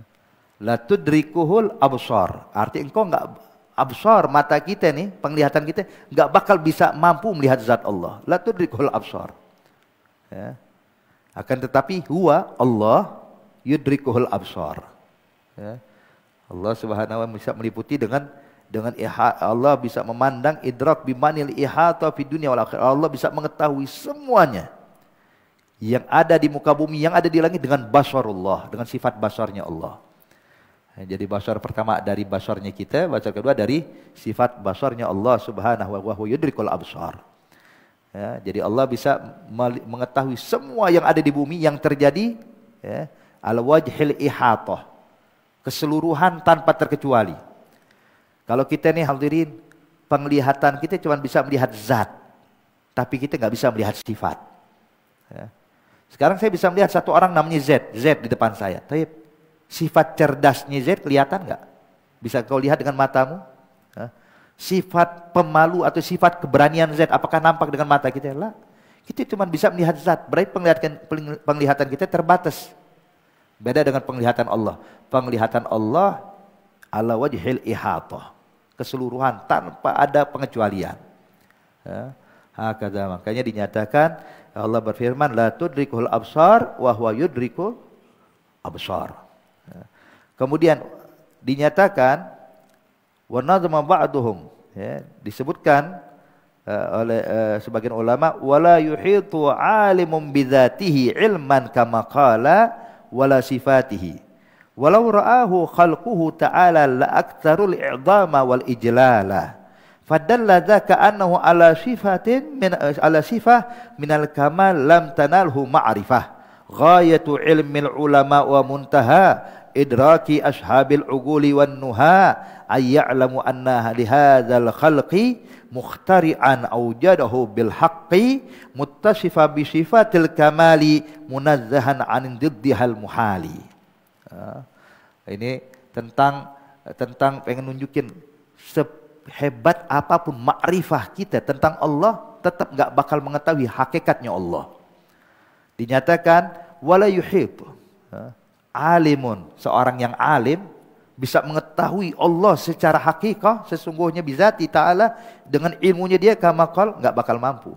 La tudrikuhul absar. Arti engkau enggak absar mata kita nih, penglihatan kita enggak bakal bisa mampu melihat zat Allah. La tudrikuhul absar. Ya. Akan tetapi huwa Allah yudrikuhul absar. Ya. Allah Subhanahu wa bisa meliputi dengan dengan iha, Allah bisa memandang idrak bimanil ihata fi dunia wal akhirah. Allah bisa mengetahui semuanya yang ada di muka bumi, yang ada di langit dengan basarullah, dengan sifat basarnya Allah. Ya, jadi basar pertama dari basarnya kita, basar kedua dari sifat basarnya Allah Subhanahu wa yudrikul absar. Ya, jadi Allah bisa mengetahui semua yang ada di bumi yang terjadi ya, al wajhil ihatoh Keseluruhan tanpa terkecuali. Kalau kita nih hadirin, penglihatan kita cuma bisa melihat zat. Tapi kita nggak bisa melihat sifat. Ya. Sekarang saya bisa melihat satu orang namanya Z, Z di depan saya. Tapi sifat cerdasnya Z kelihatan nggak? Bisa kau lihat dengan matamu? Sifat pemalu atau sifat keberanian zat apakah nampak dengan mata kita? Lah, kita cuma bisa melihat zat. Berarti penglihatan, penglihatan kita terbatas. Beda dengan penglihatan Allah. Penglihatan Allah ala wajhil ihatah. Keseluruhan tanpa ada pengecualian. Ya. Kata, makanya dinyatakan Allah berfirman la tudrikul absar wa huwa yudrikul absar. Ya. Kemudian dinyatakan Wa nadama ba'duhum ya disebutkan uh, oleh uh, sebagian ulama wala yuhitu alimun bidzatihi ilman kama qala wala sifatihi walau ra'ahu khalquhu ta'ala la aktsarul i'dama wal ijlala fadalla dzaka annahu ala sifatin min ala sifah min al kamal lam tanalhu ma'rifah ghayatu ilmil ulama wa muntaha idraki ashabil uguli wan nuha ayya'lamu anna lihadzal khalqi mukhtari'an aujadahu bil haqqi muttasifa bi sifatil kamali munazzahan 'an diddihal muhali. Ah, ini tentang tentang pengen nunjukin sehebat apapun makrifah kita tentang Allah tetap nggak bakal mengetahui hakikatnya Allah. Dinyatakan wala yuhib. Ah, alimun, seorang yang alim bisa mengetahui Allah secara hakikat sesungguhnya bisa, ta'ala dengan ilmunya dia kamakal nggak bakal mampu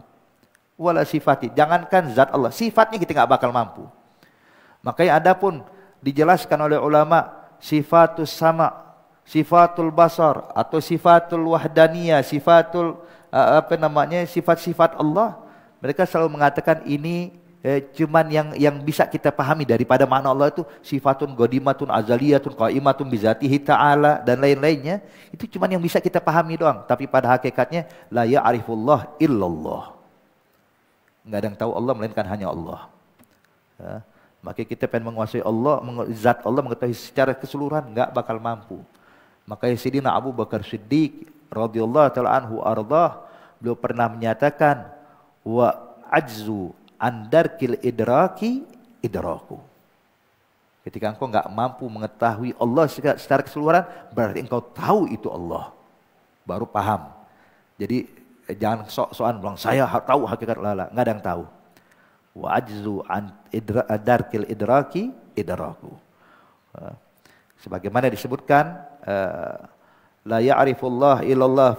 wala sifati jangankan zat Allah sifatnya kita nggak bakal mampu makanya ada pun dijelaskan oleh ulama sifatus sama sifatul basar atau sifatul wahdaniyah sifatul eh, apa namanya sifat-sifat Allah mereka selalu mengatakan ini eh, cuman yang yang bisa kita pahami daripada makna Allah itu sifatun godimatun azaliyatun qaimatun bizatihi ta'ala dan lain-lainnya itu cuman yang bisa kita pahami doang tapi pada hakikatnya la ya'rifullah illallah nggak ada yang tahu Allah melainkan hanya Allah ya. maka kita pengen menguasai Allah zat Allah mengetahui secara keseluruhan nggak bakal mampu makanya Sidina Abu Bakar Siddiq radhiyallahu taala anhu ardah beliau pernah menyatakan wa ajzu andarkil idraki idraku. Ketika engkau nggak mampu mengetahui Allah secara keseluruhan, berarti engkau tahu itu Allah. Baru paham. Jadi eh, jangan sok-sokan bilang saya tahu hakikat lala, nggak ada yang tahu. Wa ajzu an idraki idraku. Eh, sebagaimana disebutkan arifullah eh, la ya'rifullah illallah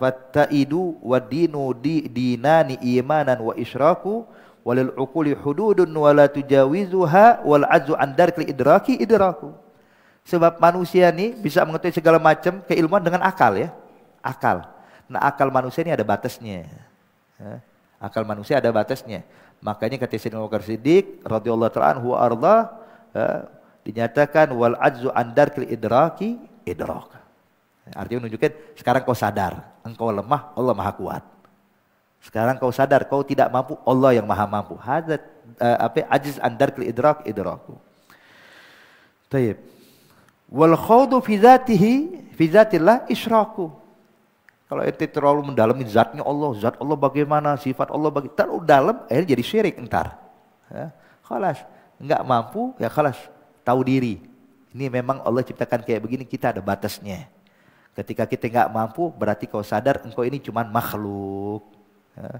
fattaidu wa dinu di, dinani imanan wa isyraku walil uquli hududun wala tujawizuha wal azu an idraki idraku. Sebab manusia ini bisa mengetahui segala macam keilmuan dengan akal ya. Akal. Nah akal manusia ini ada batasnya. Akal manusia ada batasnya. Makanya kata Sayyidina Abu Bakar Siddiq radhiyallahu ta'ala anhu arda dinyatakan wal azu an darkil idraki idrak. Artinya menunjukkan sekarang kau sadar, engkau lemah, Allah Maha Kuat. Sekarang kau sadar kau tidak mampu, Allah yang maha mampu. Hadat eh, apa ajiz andar kli idrak idraku. taib Wal khawdu fi dzatihi fi isyraku. Kalau itu terlalu mendalami zatnya Allah, zat Allah bagaimana, sifat Allah bagaimana, terlalu dalam akhirnya jadi syirik entar. Ya. Khalas, enggak mampu ya kalas tahu diri. Ini memang Allah ciptakan kayak begini, kita ada batasnya. Ketika kita enggak mampu, berarti kau sadar engkau ini cuma makhluk Eh,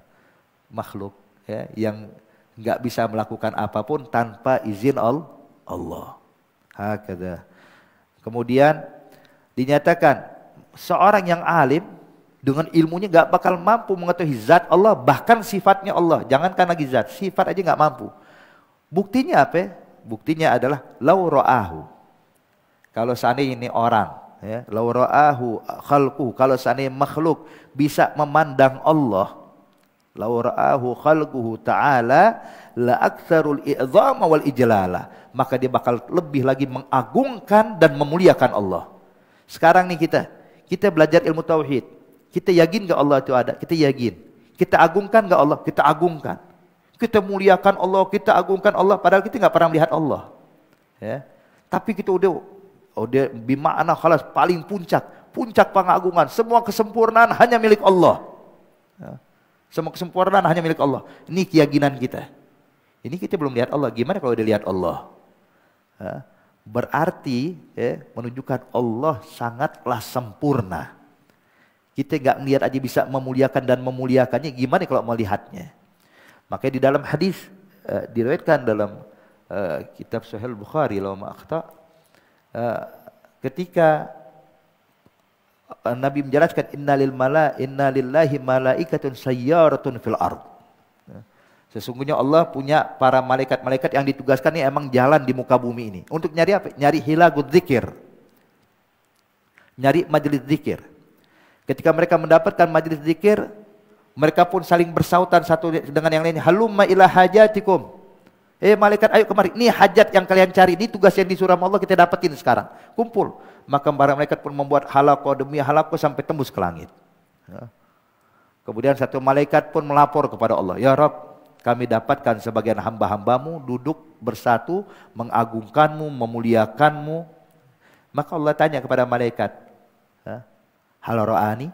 makhluk ya, yang nggak bisa melakukan apapun tanpa izin Allah. Hakada. Kemudian dinyatakan seorang yang alim dengan ilmunya nggak bakal mampu mengetahui zat Allah bahkan sifatnya Allah jangankan lagi zat sifat aja nggak mampu buktinya apa Bukti buktinya adalah lauroahu kalau seandainya ini orang ya lauroahu kalau seandainya makhluk bisa memandang Allah Lau ra'ahu khalquhu ta'ala la aktsarul i'zama wal ijlala. Maka dia bakal lebih lagi mengagungkan dan memuliakan Allah. Sekarang nih kita, kita belajar ilmu tauhid. Kita yakin gak Allah itu ada? Kita yakin. Kita agungkan gak Allah? Kita agungkan. Kita muliakan Allah, kita agungkan Allah padahal kita nggak pernah melihat Allah. Ya. Tapi kita udah udah oh, bima'na khalas paling puncak, puncak pengagungan, semua kesempurnaan hanya milik Allah. Ya. Semua kesempurnaan hanya milik Allah. Ini keyakinan kita. Ini kita belum lihat Allah. Gimana kalau dilihat Allah? Berarti ya, menunjukkan Allah sangatlah sempurna. Kita nggak melihat aja bisa memuliakan dan memuliakannya. Gimana kalau melihatnya? Makanya di dalam hadis uh, diriwayatkan dalam uh, kitab Sahih Bukhari, lama uh, eh, ketika Eh, Nabi menjelaskan innalil mala innalillahi malaikatun sayyaratun fil ard. Ya. Sesungguhnya Allah punya para malaikat-malaikat yang ditugaskan ini emang jalan di muka bumi ini. Untuk nyari apa? Nyari hilagut zikir. Nyari majelis zikir. Ketika mereka mendapatkan majelis zikir, mereka pun saling bersautan satu dengan yang lain. Halumma ila hajatikum. Eh malaikat ayo kemari, ini hajat yang kalian cari, ini tugas yang disuruh Allah kita dapetin sekarang. Kumpul. Maka para malaikat pun membuat halako demi halako sampai tembus ke langit. Ya. Kemudian satu malaikat pun melapor kepada Allah, Ya Rob, kami dapatkan sebagian hamba-hambamu duduk bersatu, mengagungkanmu, memuliakanmu. Maka Allah tanya kepada malaikat, ya, Halo ro'ani?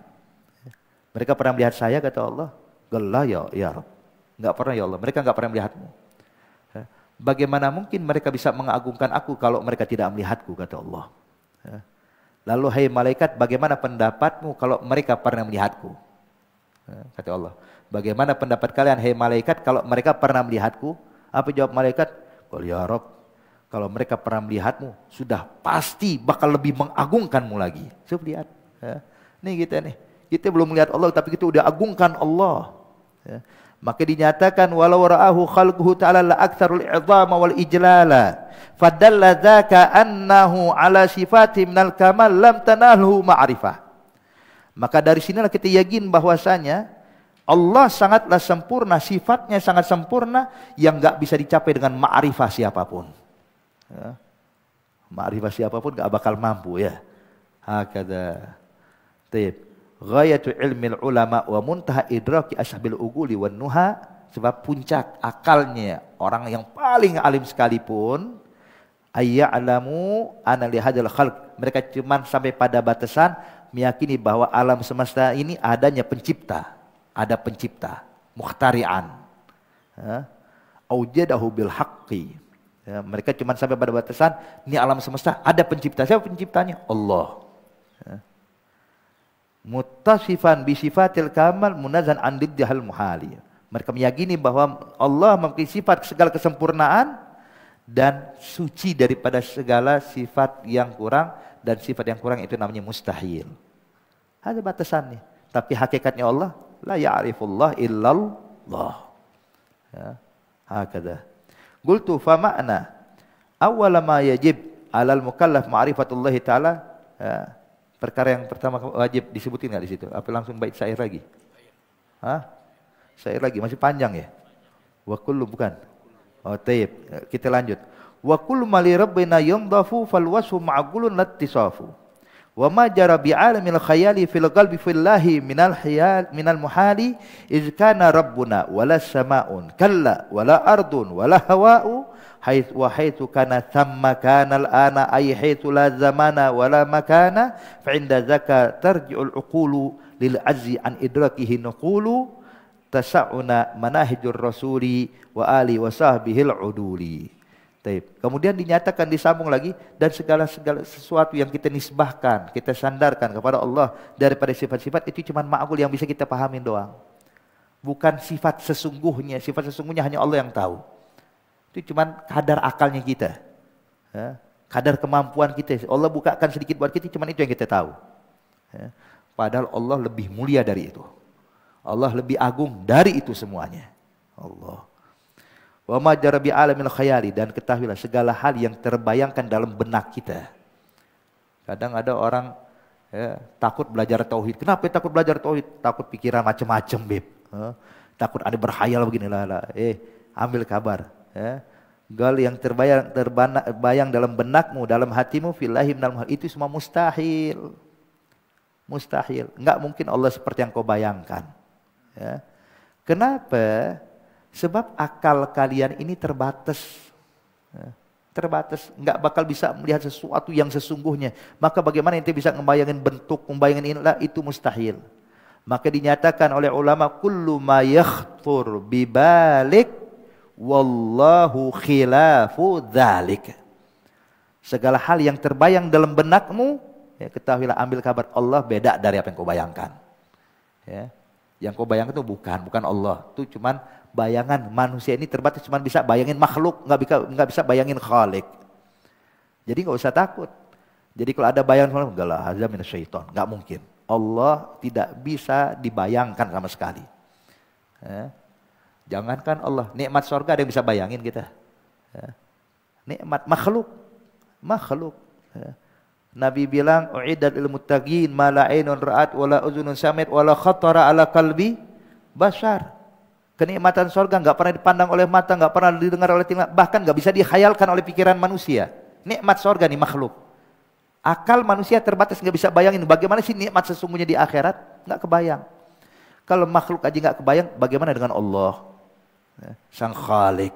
Mereka pernah melihat saya, kata Allah. Gelah ya, ya Rob. Enggak pernah ya Allah, mereka enggak pernah melihatmu. Bagaimana mungkin mereka bisa mengagungkan aku kalau mereka tidak melihatku, kata Allah. Ya. Lalu hai hey malaikat bagaimana pendapatmu kalau mereka pernah melihatku? Ya, kata Allah. Bagaimana pendapat kalian hai hey malaikat kalau mereka pernah melihatku? Apa jawab malaikat? Kalau ya Rob, kalau mereka pernah melihatmu sudah pasti bakal lebih mengagungkanmu lagi. Coba lihat. Ya. Nih kita nih, kita belum melihat Allah tapi kita udah agungkan Allah. Maka dinyatakan walau ra'ahu khalquhu ta'ala la aktsarul i'zama wal ijlala. Fadalla dzaka annahu ala sifati minal kamal lam tanalhu ma'rifah. Maka dari sinilah kita yakin bahwasanya Allah sangatlah sempurna, sifatnya sangat sempurna yang enggak bisa dicapai dengan ma'rifah siapapun. Ya. Ma'rifah siapapun enggak bakal mampu ya. Hakada. Tip ghayatu ilmil ulama wa muntaha idraki ashabil uguli wan nuha sebab puncak akalnya orang yang paling alim sekalipun ayya alamu ana lihadal khalq mereka cuman sampai pada batasan meyakini bahwa alam semesta ini adanya pencipta ada pencipta mukhtarian aujadahu bil haqqi ya, mereka cuma sampai pada batasan ini alam semesta ada pencipta siapa penciptanya Allah ya. Mutasifan bisifatil kamal munazan andid jahal muhali. Mereka meyakini bahwa Allah memiliki sifat segala kesempurnaan dan suci daripada segala sifat yang kurang dan sifat yang kurang itu namanya mustahil. Ada batasannya. Tapi hakikatnya Allah la ya'rifullah illallah. Ya. Hakada. Qultu fa ma'na awwala ma yajib 'alal mukallaf ma'rifatullah ta'ala ya Perkara yang pertama wajib disebutin nggak di situ? Apa langsung bait syair lagi? Hah? Syair lagi masih panjang ya? Wa kullu bukan. Oh, taib. Kita lanjut. Wa kullu mali rabbina yandafu fal wasfu ma'qulun lattisafu. Wa ma jara bi alamil khayali fil qalbi fillahi minal khayal minal muhali iz kana rabbuna wala sama'un kalla wala ardun wala hawa'u haits wa haitsu kana thamma kana al-ana ay haitsu la zamana wa la makana fa inda zaka tarji'ul uqulu lil azzi an idrakihi nuqulu tasa'una manahijur rasuli wa ali wa al uduli. Taip. Kemudian dinyatakan disambung lagi dan segala segala sesuatu yang kita nisbahkan, kita sandarkan kepada Allah daripada sifat-sifat itu cuma ma'qul yang bisa kita pahamin doang. Bukan sifat sesungguhnya, sifat sesungguhnya hanya Allah yang tahu. Itu cuma kadar akalnya kita. Ya. Kadar kemampuan kita. Allah bukakan sedikit buat kita, cuma itu yang kita tahu. Ya. Padahal Allah lebih mulia dari itu. Allah lebih agung dari itu semuanya. Allah. Wa ma alamil khayali dan ketahuilah segala hal yang terbayangkan dalam benak kita. Kadang ada orang ya, takut belajar tauhid. Kenapa ya takut belajar tauhid? Takut pikiran macam-macam, Beb. Takut ada berhayal begini lah. Eh, ambil kabar ya. Gal yang terbayang, terbayang dalam benakmu, dalam hatimu, filahim dalam hal Itu semua mustahil. Mustahil. Enggak mungkin Allah seperti yang kau bayangkan. Ya. Kenapa? Sebab akal kalian ini terbatas. Ya. Terbatas. Enggak bakal bisa melihat sesuatu yang sesungguhnya. Maka bagaimana itu bisa membayangkan bentuk, membayangin inilah, itu mustahil. Maka dinyatakan oleh ulama, Kullu ma yakhtur bibalik Wallahu khilafu dhalik. Segala hal yang terbayang dalam benakmu, ya ketahuilah ambil kabar Allah beda dari apa yang kau bayangkan. Ya. Yang kau bayangkan itu bukan, bukan Allah. Itu cuman bayangan manusia ini terbatas cuma bisa bayangin makhluk, nggak bisa nggak bisa bayangin khalik. Jadi nggak usah takut. Jadi kalau ada bayangan, enggak lah, hazam syaiton, nggak mungkin. Allah tidak bisa dibayangkan sama sekali. Ya. Jangankan Allah, nikmat sorga ada yang bisa bayangin kita. Ya. Nikmat makhluk, makhluk. Ya. Nabi bilang, "Uidat lil muttaqin ma la ainun ra'at wa la uzunun samit wa la khatara ala qalbi bashar." Kenikmatan sorga nggak pernah dipandang oleh mata, nggak pernah didengar oleh telinga, bahkan nggak bisa dihayalkan oleh pikiran manusia. Nikmat sorga nih makhluk. Akal manusia terbatas nggak bisa bayangin bagaimana sih nikmat sesungguhnya di akhirat, nggak kebayang. Kalau makhluk aja nggak kebayang, bagaimana dengan Allah? Ya, sang Khalik.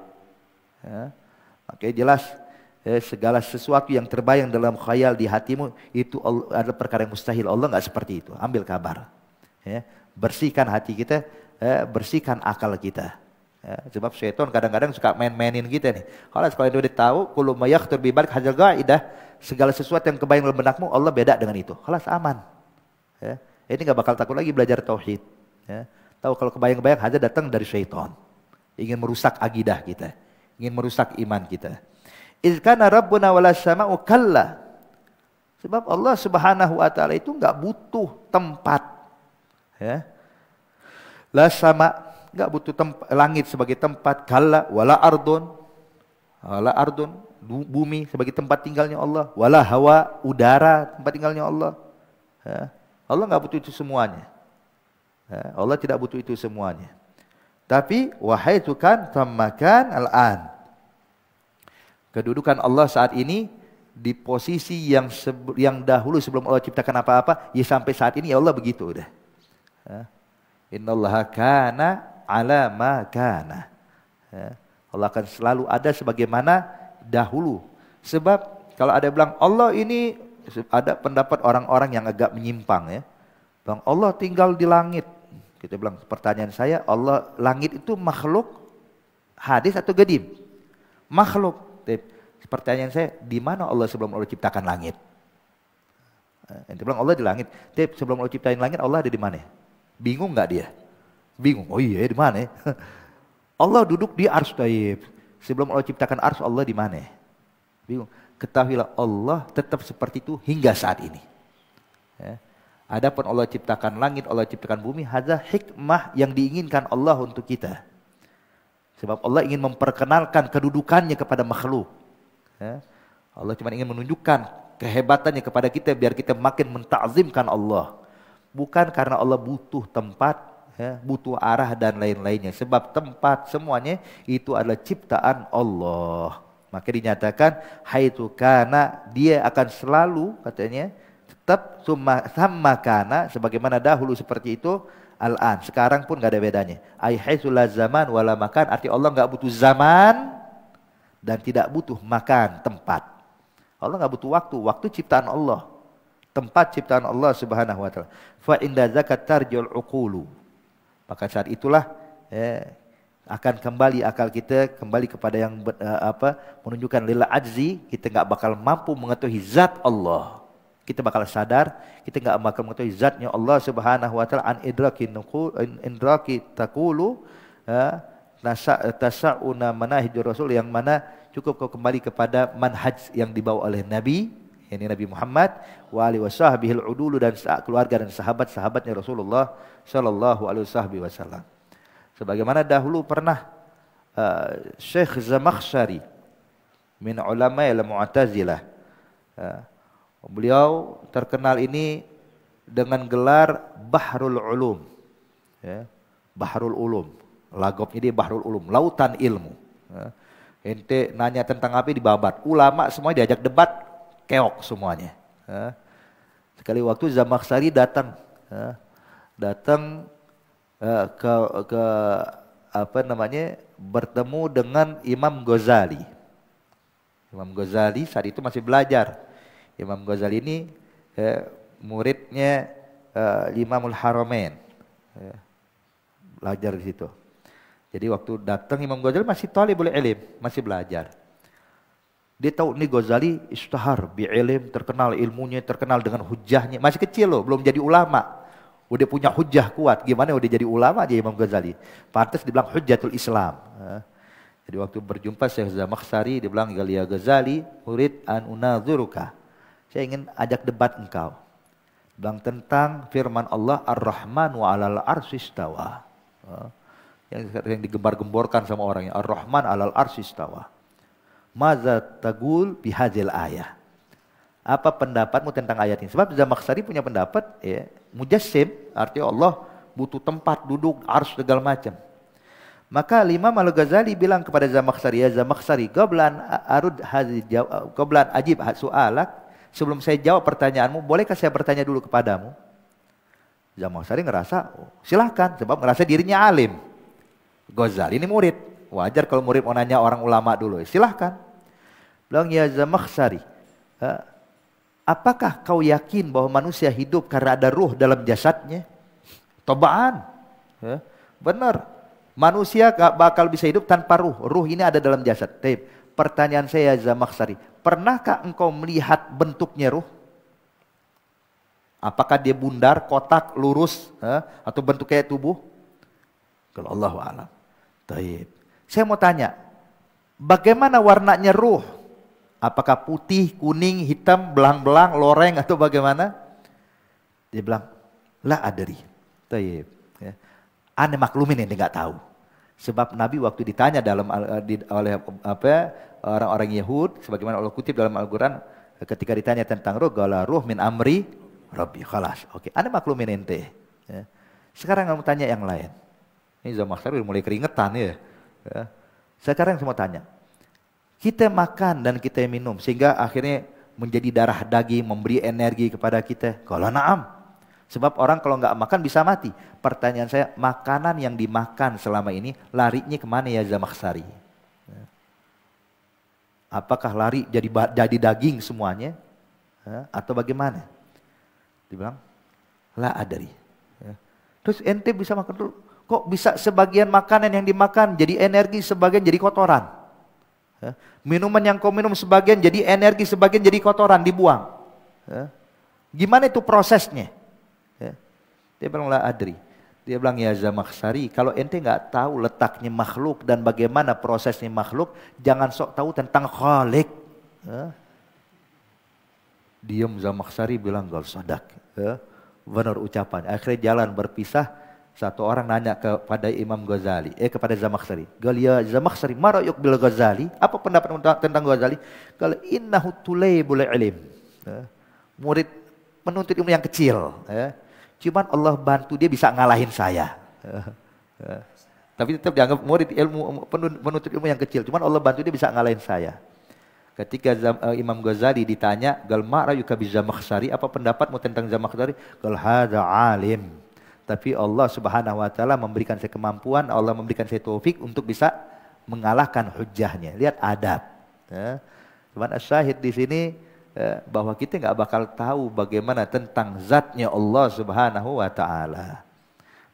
Ya. jelas ya, segala sesuatu yang terbayang dalam khayal di hatimu itu adalah perkara yang mustahil. Allah nggak seperti itu. Ambil kabar. Ya. Bersihkan hati kita, ya, bersihkan akal kita. Ya, sebab setan kadang-kadang suka main-mainin kita nih. Kalau sekali itu tahu, kalau mayakhtur bi balik gaidah, segala sesuatu yang kebayang dalam benakmu Allah beda dengan itu. Kelas aman. Ya. Ini nggak bakal takut lagi belajar tauhid. Ya. Tahu kalau kebayang-bayang hanya datang dari syaitan ingin merusak agidah kita, ingin merusak iman kita. Idkana rabbuna wala sama'u kalla. Sebab Allah Subhanahu wa taala itu enggak butuh tempat. Ya. La sama enggak butuh tempat, langit sebagai tempat, kalla wala ardun. Wala ardun bumi sebagai tempat tinggalnya Allah, wala hawa udara tempat tinggalnya Allah. Ya. Allah enggak butuh itu semuanya. Ya. Allah tidak butuh itu semuanya. Tapi wahai tukan tamakan al-an. Kedudukan Allah saat ini di posisi yang yang dahulu sebelum Allah ciptakan apa-apa, ya sampai saat ini ya Allah begitu udah. Ya. Allah kana ala ma kana. Ya. Allah akan selalu ada sebagaimana dahulu. Sebab kalau ada yang bilang Allah ini ada pendapat orang-orang yang agak menyimpang ya. Bang Allah tinggal di langit. Kita bilang, pertanyaan saya, Allah langit itu makhluk hadis atau gadim? Makhluk. Pertanyaan saya, di mana Allah sebelum Allah ciptakan langit? Eh, yang bilang Allah di langit. Tapi sebelum Allah ciptain langit, Allah ada di mana? Bingung nggak dia? Bingung. Oh iya, di mana? [laughs] Allah duduk di ars taib. Sebelum Allah ciptakan ars, Allah di mana? Bingung. Ketahuilah Allah tetap seperti itu hingga saat ini. Ya. Adapun Allah ciptakan langit, Allah ciptakan bumi, hadza hikmah yang diinginkan Allah untuk kita. Sebab Allah ingin memperkenalkan kedudukannya kepada makhluk. Ya. Allah cuma ingin menunjukkan kehebatannya kepada kita biar kita makin mentakzimkan Allah. Bukan karena Allah butuh tempat, ya, butuh arah dan lain-lainnya. Sebab tempat semuanya itu adalah ciptaan Allah. Maka dinyatakan Hai itu karena dia akan selalu katanya tetap summa sama kana sebagaimana dahulu seperti itu al-an. Sekarang pun gak ada bedanya. Ai zaman wala makan arti Allah nggak butuh zaman dan tidak butuh makan tempat. Allah nggak butuh waktu, waktu ciptaan Allah. Tempat ciptaan Allah Subhanahu wa taala. Fa inda zakatar uqulu. Maka saat itulah eh, akan kembali akal kita kembali kepada yang uh, apa menunjukkan lila ajzi kita nggak bakal mampu mengetahui zat Allah kita bakal sadar, kita nggak bakal mengetahui zatnya Allah Subhanahu wa taala an idraki nuqul idraki taqulu ya, tasa'una manahij Rasul yang mana cukup kau kembali kepada manhaj yang dibawa oleh Nabi yakni Nabi Muhammad wa alihi wasahbihil udulu dan keluarga dan sahabat-sahabatnya Rasulullah sallallahu alaihi wasallam. Sebagaimana dahulu pernah uh, Syekh Zamakhsyari min ulama al-Mu'tazilah uh, Beliau terkenal ini dengan gelar Bahrul Ulum. Ya. Bahrul Ulum. Lagopnya dia Bahrul Ulum, lautan ilmu. Ya. Ente nanya tentang apa dibabat. Ulama semua diajak debat, keok semuanya. Ya. Sekali waktu Zamaksari datang, ya. datang uh, ke, ke apa namanya bertemu dengan Imam Ghazali. Imam Ghazali saat itu masih belajar Imam Ghazali ini eh, muridnya eh, Imamul Haramain. Eh, belajar di situ. Jadi waktu datang Imam Ghazali masih tali boleh elim masih belajar. Dia tahu nih Ghazali istahar bi elim terkenal ilmunya, terkenal dengan hujahnya. Masih kecil loh, belum jadi ulama. Udah punya hujah kuat. Gimana udah jadi ulama dia Imam Ghazali. Pantas dibilang hujatul Islam. Ya. Jadi waktu berjumpa Syekh Zamakhsari dia bilang Galia Ghazali murid an unazuruka. Saya ingin ajak debat engkau. Bilang tentang firman Allah Ar-Rahman wa alal arsistawa. Oh. Yang, yang digembar-gemborkan sama orangnya. Ar-Rahman alal arsistawa. Maza tagul bihazil ayah. Apa pendapatmu tentang ayat ini? Sebab Zamakhsari punya pendapat ya, mujassim artinya Allah butuh tempat duduk arus segala macam. Maka lima Al Ghazali bilang kepada Zamakhsari, ya Zamakhsari, goblan arud hazid goblan ajib su'alak sebelum saya jawab pertanyaanmu, bolehkah saya bertanya dulu kepadamu? Jamal Sari ngerasa, oh, silahkan, sebab ngerasa dirinya alim. Ghazali ini murid, wajar kalau murid mau nanya orang ulama dulu, ya, silahkan. Bilang, ya Sari, eh, apakah kau yakin bahwa manusia hidup karena ada ruh dalam jasadnya? Tobaan, eh, benar. Manusia gak bakal bisa hidup tanpa ruh, ruh ini ada dalam jasad. Tapi, Pertanyaan saya Zamaksari, pernahkah engkau melihat bentuknya ruh? Apakah dia bundar, kotak, lurus, ha? atau bentuk kayak tubuh? Kalau Allah alam. Taib. Saya mau tanya, bagaimana warnanya ruh? Apakah putih, kuning, hitam, belang-belang, loreng atau bagaimana? Dia bilang, lah adari. Taib. Ya. Aneh maklumin ini nggak tahu. Sebab Nabi waktu ditanya dalam eh, di, oleh apa orang-orang Yahud sebagaimana Allah kutip dalam Al-Qur'an ketika ditanya tentang roh gala roh min amri rabbi khalas. Oke, okay. Anda maklumin ente. Ya. Sekarang kamu tanya yang lain. Ini zaman sekarang mulai keringetan ya. ya. Sekarang semua tanya. Kita makan dan kita minum sehingga akhirnya menjadi darah daging memberi energi kepada kita. Kalau naam, Sebab orang kalau nggak makan bisa mati. Pertanyaan saya, makanan yang dimakan selama ini larinya kemana ya Zamaksari? Apakah lari jadi jadi daging semuanya? Atau bagaimana? Dibilang, lah ada adari. Terus ente bisa makan dulu. Kok bisa sebagian makanan yang dimakan jadi energi, sebagian jadi kotoran? Minuman yang kau minum sebagian jadi energi, sebagian jadi kotoran, dibuang. Gimana itu prosesnya? Dia bilang la adri. Dia bilang ya zamaksari. kalau ente nggak tahu letaknya makhluk dan bagaimana prosesnya makhluk, jangan sok tahu tentang khalik. Eh? Diam zamaksari bilang gak sadak. Eh? Benar ucapan. Akhirnya jalan berpisah. Satu orang nanya kepada Imam Ghazali, eh kepada Zamakhsari. Galia ya Zamakhsari, yuk bil Ghazali. Apa pendapat tentang Ghazali? Kalau innahu tulay boleh ilim. Eh? Murid penuntut ilmu yang kecil. Eh? Cuman Allah bantu dia bisa ngalahin saya. Tapi tetap dianggap murid ilmu penuntut ilmu yang kecil. Cuman Allah bantu dia bisa ngalahin saya. Ketika eh, Imam Ghazali ditanya, "Gal ma'rayuka bi Apa pendapatmu tentang Zamakhsari?" "Gal hadza alim." Tapi Allah Subhanahu wa taala memberikan saya kemampuan, Allah memberikan saya taufik untuk bisa mengalahkan hujahnya. Lihat adab. Ya. Cuman asyahid di sini Eh, bahwa kita nggak bakal tahu bagaimana tentang zatnya Allah Subhanahu wa taala.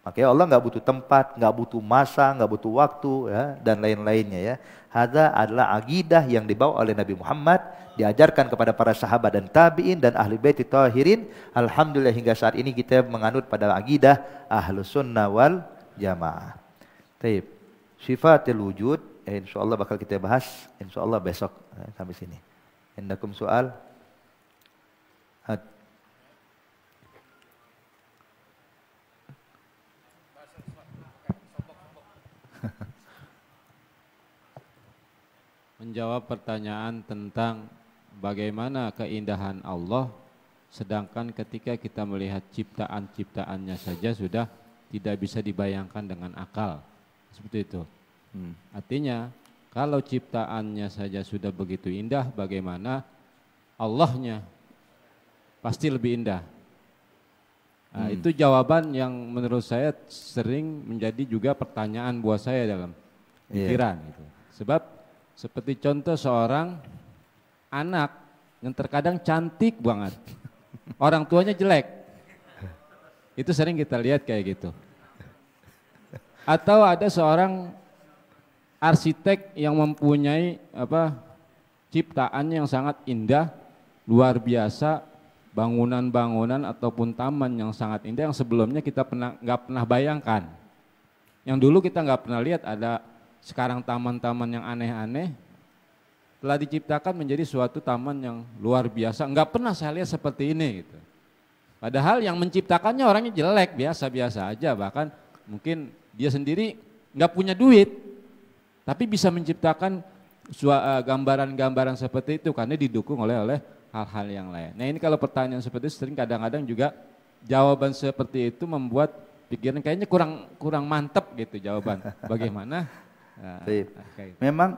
Makanya Allah nggak butuh tempat, nggak butuh masa, nggak butuh waktu ya, dan lain-lainnya ya. Hada adalah agidah yang dibawa oleh Nabi Muhammad, diajarkan kepada para sahabat dan tabiin dan ahli bait tahirin. Alhamdulillah hingga saat ini kita menganut pada agidah ahlu sunnah wal jamaah. Taib. Sifatil wujud, eh, insya Allah bakal kita bahas, insya Allah besok eh, sampai sini. Indakum soal? menjawab pertanyaan tentang bagaimana keindahan Allah sedangkan ketika kita melihat ciptaan-ciptaannya saja sudah tidak bisa dibayangkan dengan akal. Seperti itu. Hmm. Artinya kalau ciptaannya saja sudah begitu indah bagaimana Allahnya pasti lebih indah. Nah, hmm. Itu jawaban yang menurut saya sering menjadi juga pertanyaan buat saya dalam iya. pikiran. Yeah. Sebab seperti contoh seorang anak yang terkadang cantik banget. Orang tuanya jelek. Itu sering kita lihat kayak gitu. Atau ada seorang arsitek yang mempunyai apa ciptaannya yang sangat indah, luar biasa, bangunan-bangunan ataupun taman yang sangat indah yang sebelumnya kita pernah nggak pernah bayangkan. Yang dulu kita nggak pernah lihat ada sekarang taman-taman yang aneh-aneh telah diciptakan menjadi suatu taman yang luar biasa. Enggak pernah saya lihat seperti ini gitu. Padahal yang menciptakannya orangnya jelek, biasa-biasa aja bahkan mungkin dia sendiri enggak punya duit tapi bisa menciptakan eh, gambaran-gambaran seperti itu karena didukung oleh oleh hal-hal yang lain. Nah, ini kalau pertanyaan seperti itu sering kadang-kadang juga jawaban seperti itu membuat pikiran kayaknya kurang kurang mantep gitu jawaban. Bagaimana Okay. Ah, ah, gitu. Memang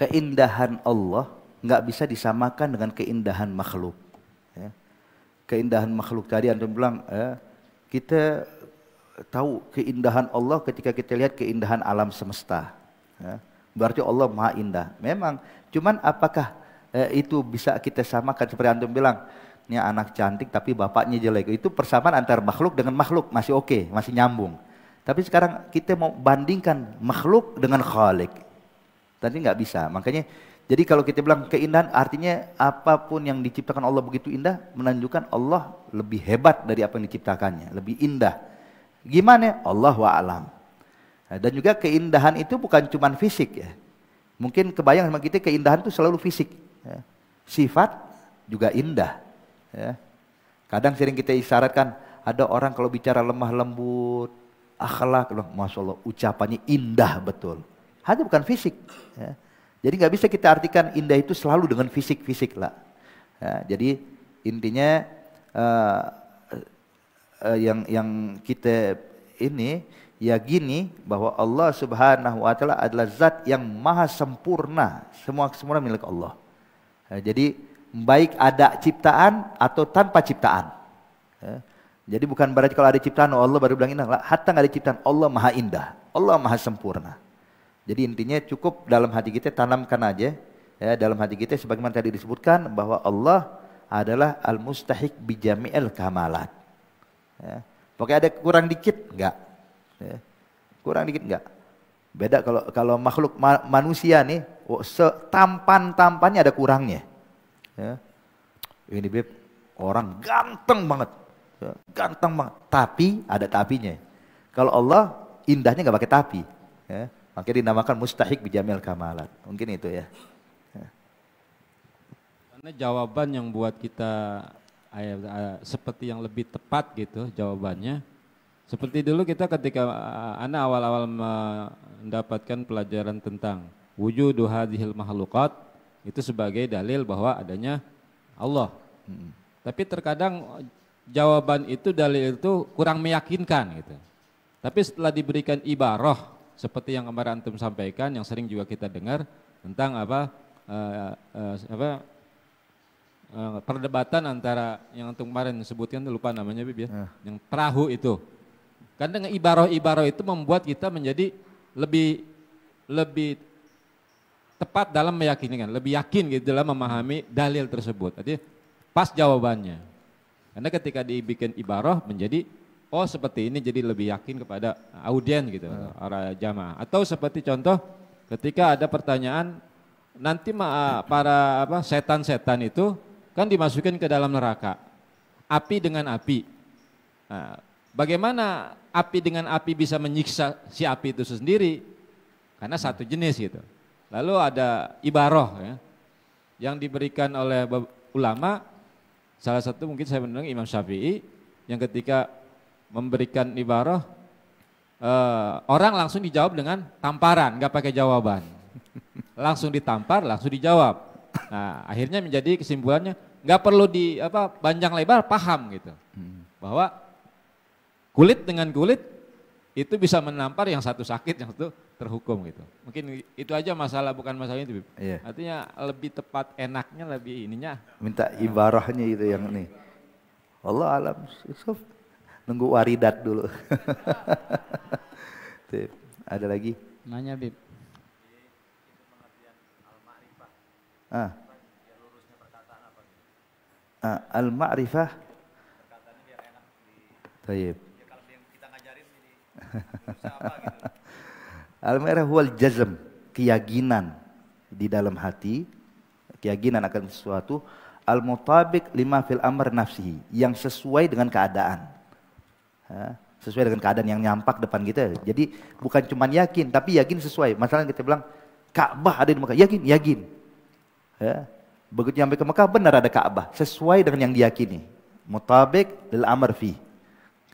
keindahan Allah nggak bisa disamakan dengan keindahan makhluk. Ya. Keindahan makhluk tadi antum bilang ya, kita tahu keindahan Allah ketika kita lihat keindahan alam semesta. Ya. Berarti Allah maha indah. Memang. Cuman apakah itu bisa kita samakan seperti antum bilang? Ini anak cantik tapi bapaknya jelek. Itu persamaan antara makhluk dengan makhluk masih oke, okay, masih nyambung. Tapi sekarang kita mau bandingkan makhluk dengan khalik. Tadi nggak bisa. Makanya jadi kalau kita bilang keindahan artinya apapun yang diciptakan Allah begitu indah menunjukkan Allah lebih hebat dari apa yang diciptakannya, lebih indah. Gimana? Allah wa alam. Nah, dan juga keindahan itu bukan cuma fisik ya. Mungkin kebayang sama kita keindahan itu selalu fisik. Ya. Sifat juga indah. Ya. Kadang sering kita isyaratkan ada orang kalau bicara lemah lembut, akhlak, masya Allah ucapannya indah betul. Hanya bukan fisik. Ya. Jadi nggak bisa kita artikan indah itu selalu dengan fisik-fisik lah. Ya, jadi intinya uh, uh, yang yang kita ini ya gini bahwa Allah Subhanahu wa taala adalah zat yang maha sempurna, semua semua milik Allah. Ya, jadi baik ada ciptaan atau tanpa ciptaan. Ya. Jadi bukan berarti kalau ada ciptaan oh Allah baru bilang indah. Hatta nggak ada ciptaan Allah maha indah, Allah maha sempurna. Jadi intinya cukup dalam hati kita tanamkan aja ya dalam hati kita sebagaimana tadi disebutkan bahwa Allah adalah al mustahik bijami'il kamalat. Ya. Pokoknya ada kurang dikit enggak. Ya. Kurang dikit enggak. Beda kalau kalau makhluk ma manusia nih oh, setampan-tampannya ada kurangnya. Ya. Ini beb orang ganteng banget Ganteng banget. Tapi ada tapinya. Kalau Allah indahnya nggak pakai tapi. Ya. Makanya dinamakan mustahik bijamil kamalat. Mungkin itu ya. ya. Karena jawaban yang buat kita eh, eh, seperti yang lebih tepat gitu jawabannya. Seperti dulu kita ketika eh, anak awal-awal mendapatkan pelajaran tentang wujud hadhil mahlukat itu sebagai dalil bahwa adanya Allah. Hmm. Tapi terkadang jawaban itu dalil itu kurang meyakinkan gitu. Tapi setelah diberikan ibarah seperti yang kemarin antum sampaikan, yang sering juga kita dengar tentang apa uh, uh, apa uh, perdebatan antara yang antum kemarin sebutkan lupa namanya Bibi ya, uh. yang perahu itu. Karena dengan ibarah-ibarah itu membuat kita menjadi lebih lebih tepat dalam meyakinkan, lebih yakin gitu dalam memahami dalil tersebut. Jadi pas jawabannya. Karena ketika dibikin ibarah menjadi oh seperti ini jadi lebih yakin kepada audien gitu, hmm. para jamaah. Atau seperti contoh ketika ada pertanyaan nanti ma para apa setan-setan itu kan dimasukkan ke dalam neraka. Api dengan api. Nah, bagaimana api dengan api bisa menyiksa si api itu sendiri? Karena satu jenis gitu. Lalu ada ibaroh ya, yang diberikan oleh ulama Salah satu mungkin saya mendengar Imam Syafi'i yang ketika memberikan ibarah eh, orang langsung dijawab dengan tamparan, nggak pakai jawaban. Langsung ditampar, langsung dijawab. Nah, akhirnya menjadi kesimpulannya nggak perlu di apa panjang lebar paham gitu. Hmm. Bahwa kulit dengan kulit itu bisa menampar yang satu sakit, yang satu terhukum gitu. Mungkin itu aja masalah bukan masalah itu. Iya. Artinya lebih tepat enaknya lebih ininya. Minta ibarahnya itu yang ini. Allah alam Yusuf nunggu waridat dulu. [laughs] Tip. ada lagi? Nanya Bib. Ah. Ah, al-ma'rifah. Tayyib. Gitu. Al-ma'rifah wal jazm, keyakinan di dalam hati, keyakinan akan sesuatu al-mutabik lima fil amr nafsihi, yang sesuai dengan keadaan. Sesuai dengan keadaan yang nyampak depan kita. Jadi bukan cuma yakin, tapi yakin sesuai. Masalah kita bilang Ka'bah ada di Mekah, yakin, yakin. Ya. Begitu nyampe ke Mekah benar ada Ka'bah, sesuai dengan yang diyakini. Mutabik lil amr fi.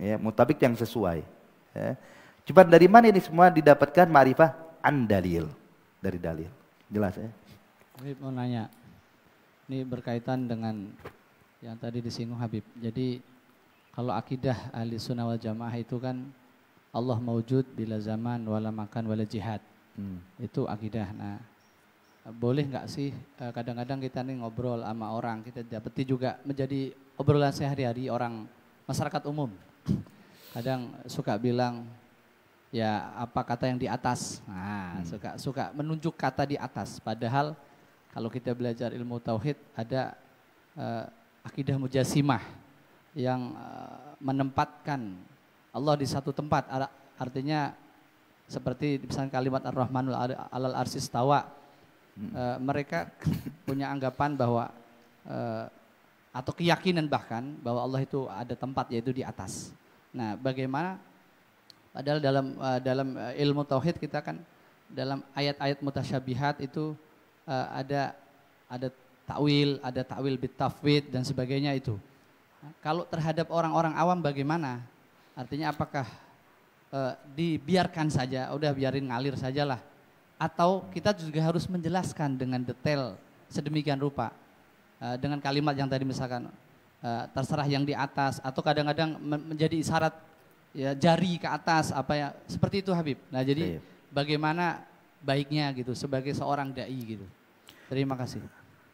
Ya, mutabik yang sesuai. Ya. dari mana ini semua didapatkan ma'rifah an dalil. Dari dalil. Jelas ya. Habib mau nanya. Ini berkaitan dengan yang tadi disinggung Habib. Jadi kalau akidah ahli sunnah wal jamaah itu kan Allah maujud bila zaman wala makan wala jihad. Hmm. Itu akidah. Nah, boleh nggak sih eh, kadang-kadang kita nih ngobrol sama orang kita dapati juga menjadi obrolan sehari-hari orang masyarakat umum kadang suka bilang ya apa kata yang di atas. Nah, hmm. suka suka menunjuk kata di atas. Padahal kalau kita belajar ilmu tauhid ada uh, akidah mujasimah yang uh, menempatkan Allah di satu tempat. Artinya seperti misalnya kalimat Ar-Rahmanul alal arsis tawa. Hmm. Uh, mereka [laughs] punya anggapan bahwa uh, atau keyakinan bahkan bahwa Allah itu ada tempat yaitu di atas. Nah, bagaimana padahal dalam uh, dalam eh, ilmu tauhid kita kan dalam ayat-ayat mutasyabihat itu uh, ada ada takwil, ada takwil bitafwid dan sebagainya itu. kalau terhadap orang-orang awam bagaimana? Artinya apakah uh, dibiarkan saja, udah biarin ngalir sajalah atau kita juga harus menjelaskan dengan detail sedemikian rupa dengan kalimat yang tadi misalkan Eh, terserah yang di atas atau kadang-kadang menjadi isyarat ya, jari ke atas apa ya seperti itu Habib. Nah jadi Baik. bagaimana baiknya gitu sebagai seorang dai gitu. Terima kasih.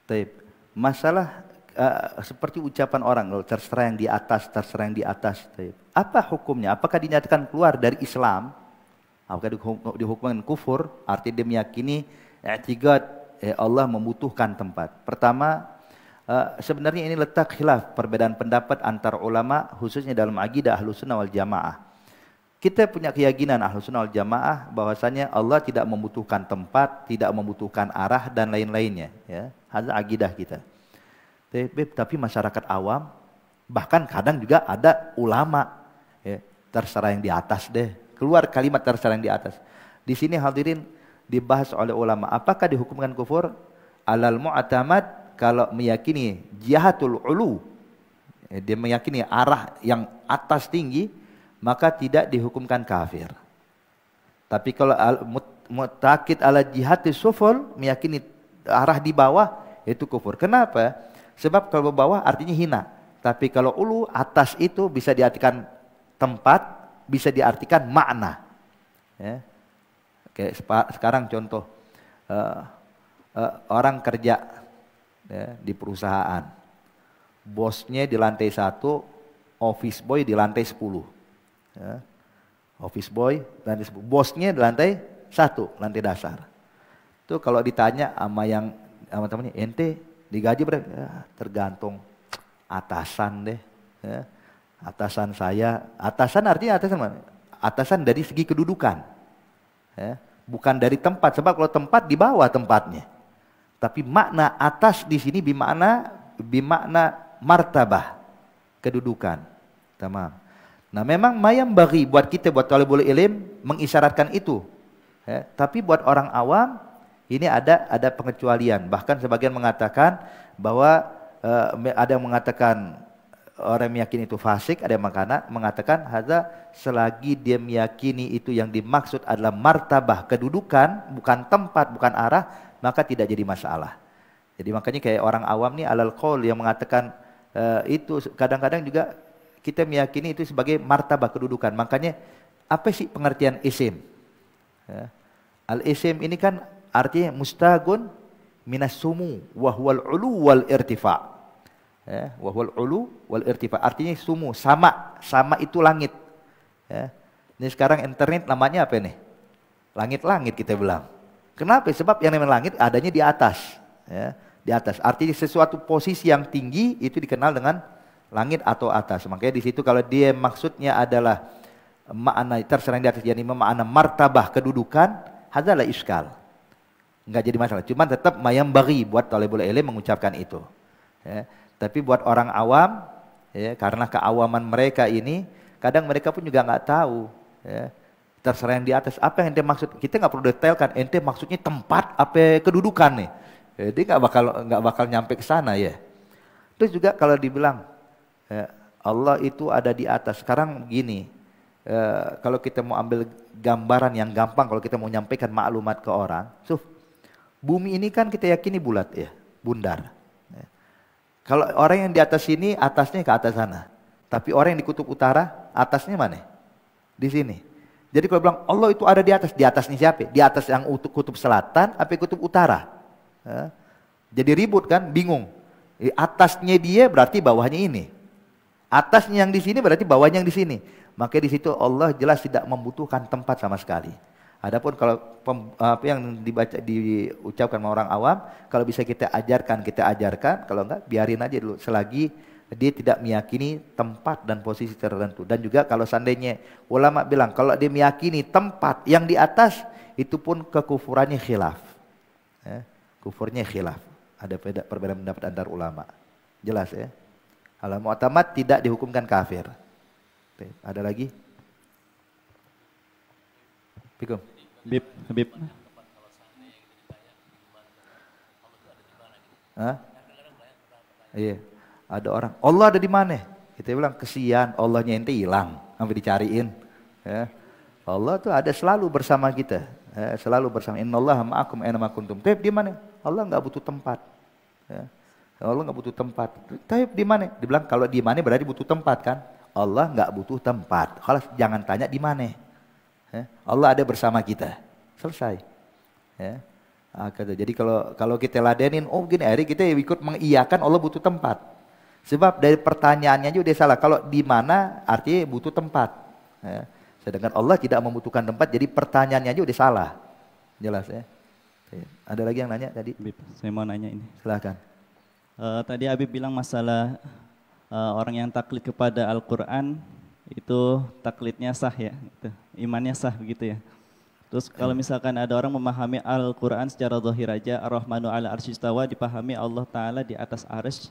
Baik. Masalah uh, seperti ucapan orang loh terserah yang di atas terserah yang di atas. Taib. Apa hukumnya? Apakah dinyatakan keluar dari Islam? Apakah dihukumkan kufur? Artinya dia meyakini tiga eh, Allah membutuhkan tempat. Pertama, Eh, sebenarnya ini letak khilaf perbedaan pendapat antar ulama khususnya dalam aqidah ahlu sunnah wal jamaah. Kita punya keyakinan ahlu sunnah wal jamaah bahwasanya Allah tidak membutuhkan tempat, tidak membutuhkan arah dan lain-lainnya. Ya, hanya aqidah kita. Tapi, tapi masyarakat awam bahkan kadang juga ada ulama ya, terserah yang di atas deh keluar kalimat terserah yang di atas. Di sini hadirin dibahas oleh ulama apakah dihukumkan kufur alal mu'tamad kalau meyakini jihatul ulu, eh, dia meyakini arah yang atas tinggi, maka tidak dihukumkan kafir. Tapi kalau mutakid ala jihati sufol meyakini arah di bawah, itu kufur. Kenapa? Sebab kalau bawah artinya hina. Tapi kalau ulu, atas itu bisa diartikan tempat, bisa diartikan makna. Ya. Oke, sekarang contoh. Uh, uh, orang kerja ya, di perusahaan. Bosnya di lantai satu, office boy di lantai sepuluh. Ya. Office boy lantai sepuluh. Bosnya di lantai satu, lantai dasar. Itu kalau ditanya sama yang sama temannya, ente digaji berapa? Ya, tergantung atasan deh. Ya. Atasan saya, atasan artinya atasan mana? Atasan dari segi kedudukan. Ya. Bukan dari tempat, sebab kalau tempat di bawah tempatnya. Tapi makna atas di sini bimakna bimakna martabah, kedudukan. Tamam. Nah memang mayam bagi buat kita buat boleh ilim mengisyaratkan itu. Ya, tapi buat orang awam ini ada ada pengecualian. Bahkan sebagian mengatakan bahwa uh, ada yang mengatakan orang meyakini itu fasik, ada yang mengatakan haza selagi dia meyakini itu yang dimaksud adalah martabah, kedudukan, bukan tempat, bukan arah, maka tidak jadi masalah. Jadi makanya kayak orang awam nih alal qaul yang mengatakan e, itu kadang-kadang juga kita meyakini itu sebagai martabah kedudukan. Makanya apa sih pengertian isim? Ya. Al isim ini kan artinya mustagun minas sumu wahwal ulu wal irtifa. Ya, wahwal ulu wal irtifa. Artinya sumu sama, sama itu langit. Ya. Ini sekarang internet namanya apa nih? Langit-langit kita bilang. Kenapa? Sebab yang namanya langit adanya di atas. Ya, di atas. Artinya sesuatu posisi yang tinggi itu dikenal dengan langit atau atas. Makanya di situ kalau dia maksudnya adalah makna terserang di atas jadi makna martabah kedudukan hadalah iskal. Enggak jadi masalah. Cuman tetap mayam bagi buat talibul ilm mengucapkan itu. Ya. Tapi buat orang awam ya, karena keawaman mereka ini kadang mereka pun juga nggak tahu ya terserah yang di atas. Apa yang ente maksud? Kita nggak perlu detailkan. Ente maksudnya tempat apa kedudukan nih. Jadi ya, nggak bakal nggak bakal nyampe ke sana ya. Terus juga kalau dibilang ya, Allah itu ada di atas. Sekarang gini, ya, kalau kita mau ambil gambaran yang gampang, kalau kita mau nyampaikan maklumat ke orang, suf bumi ini kan kita yakini bulat ya, bundar. Ya. Kalau orang yang di atas sini, atasnya ke atas sana. Tapi orang yang di kutub utara, atasnya mana? Di sini. Jadi kalau bilang Allah itu ada di atas, di atas ini siapa? Di atas yang kutub selatan, apa kutub utara? Ya. Jadi ribut kan, bingung. Eh, atasnya dia berarti bawahnya ini. Atasnya yang di sini berarti bawahnya yang di sini. Maka di situ Allah jelas tidak membutuhkan tempat sama sekali. Adapun kalau apa yang dibaca diucapkan orang awam, kalau bisa kita ajarkan, kita ajarkan, kalau enggak biarin aja dulu selagi dia tidak meyakini tempat dan posisi tertentu. Dan juga kalau seandainya ulama bilang kalau dia meyakini tempat yang di atas itu pun kekufurannya khilaf. Ya, kufurnya khilaf. Ada perbedaan pendapat antar ulama. Jelas ya. alam mu'tamad tidak dihukumkan kafir. Ada lagi? Bikum. Habib, Habib. Hah? Iya. Ada orang, Allah ada di mana? Kita bilang, kesian Allahnya ente hilang, sampai dicariin. Ya. Allah tuh ada selalu bersama kita. Ya, selalu bersama. Allah ma'akum enama kuntum. Taib di mana? Allah nggak butuh tempat. Ya. Allah nggak butuh tempat. tapi di mana? Dibilang kalau di mana berarti butuh tempat kan? Allah nggak butuh tempat. Kalau jangan tanya di mana. Ya. Allah ada bersama kita. Selesai. Ya. Ah, Jadi kalau kalau kita ladenin, oh gini, akhirnya kita ikut mengiyakan Allah butuh tempat. Sebab dari pertanyaannya juga dia salah. Kalau di mana artinya butuh tempat. Ya. Sedangkan Allah tidak membutuhkan tempat, jadi pertanyaannya juga dia salah. Jelas ya. Ada lagi yang nanya tadi? Habib, saya mau nanya ini. Silahkan. Uh, eh, tadi Habib bilang masalah uh, orang yang taklid kepada Al-Quran itu taklidnya sah ya, gitu. imannya sah begitu ya. Terus kalau iya. misalkan ada orang memahami Al-Quran secara zahir aja, Ar-Rahmanu ala arsistawa dipahami Allah Ta'ala di atas arsy.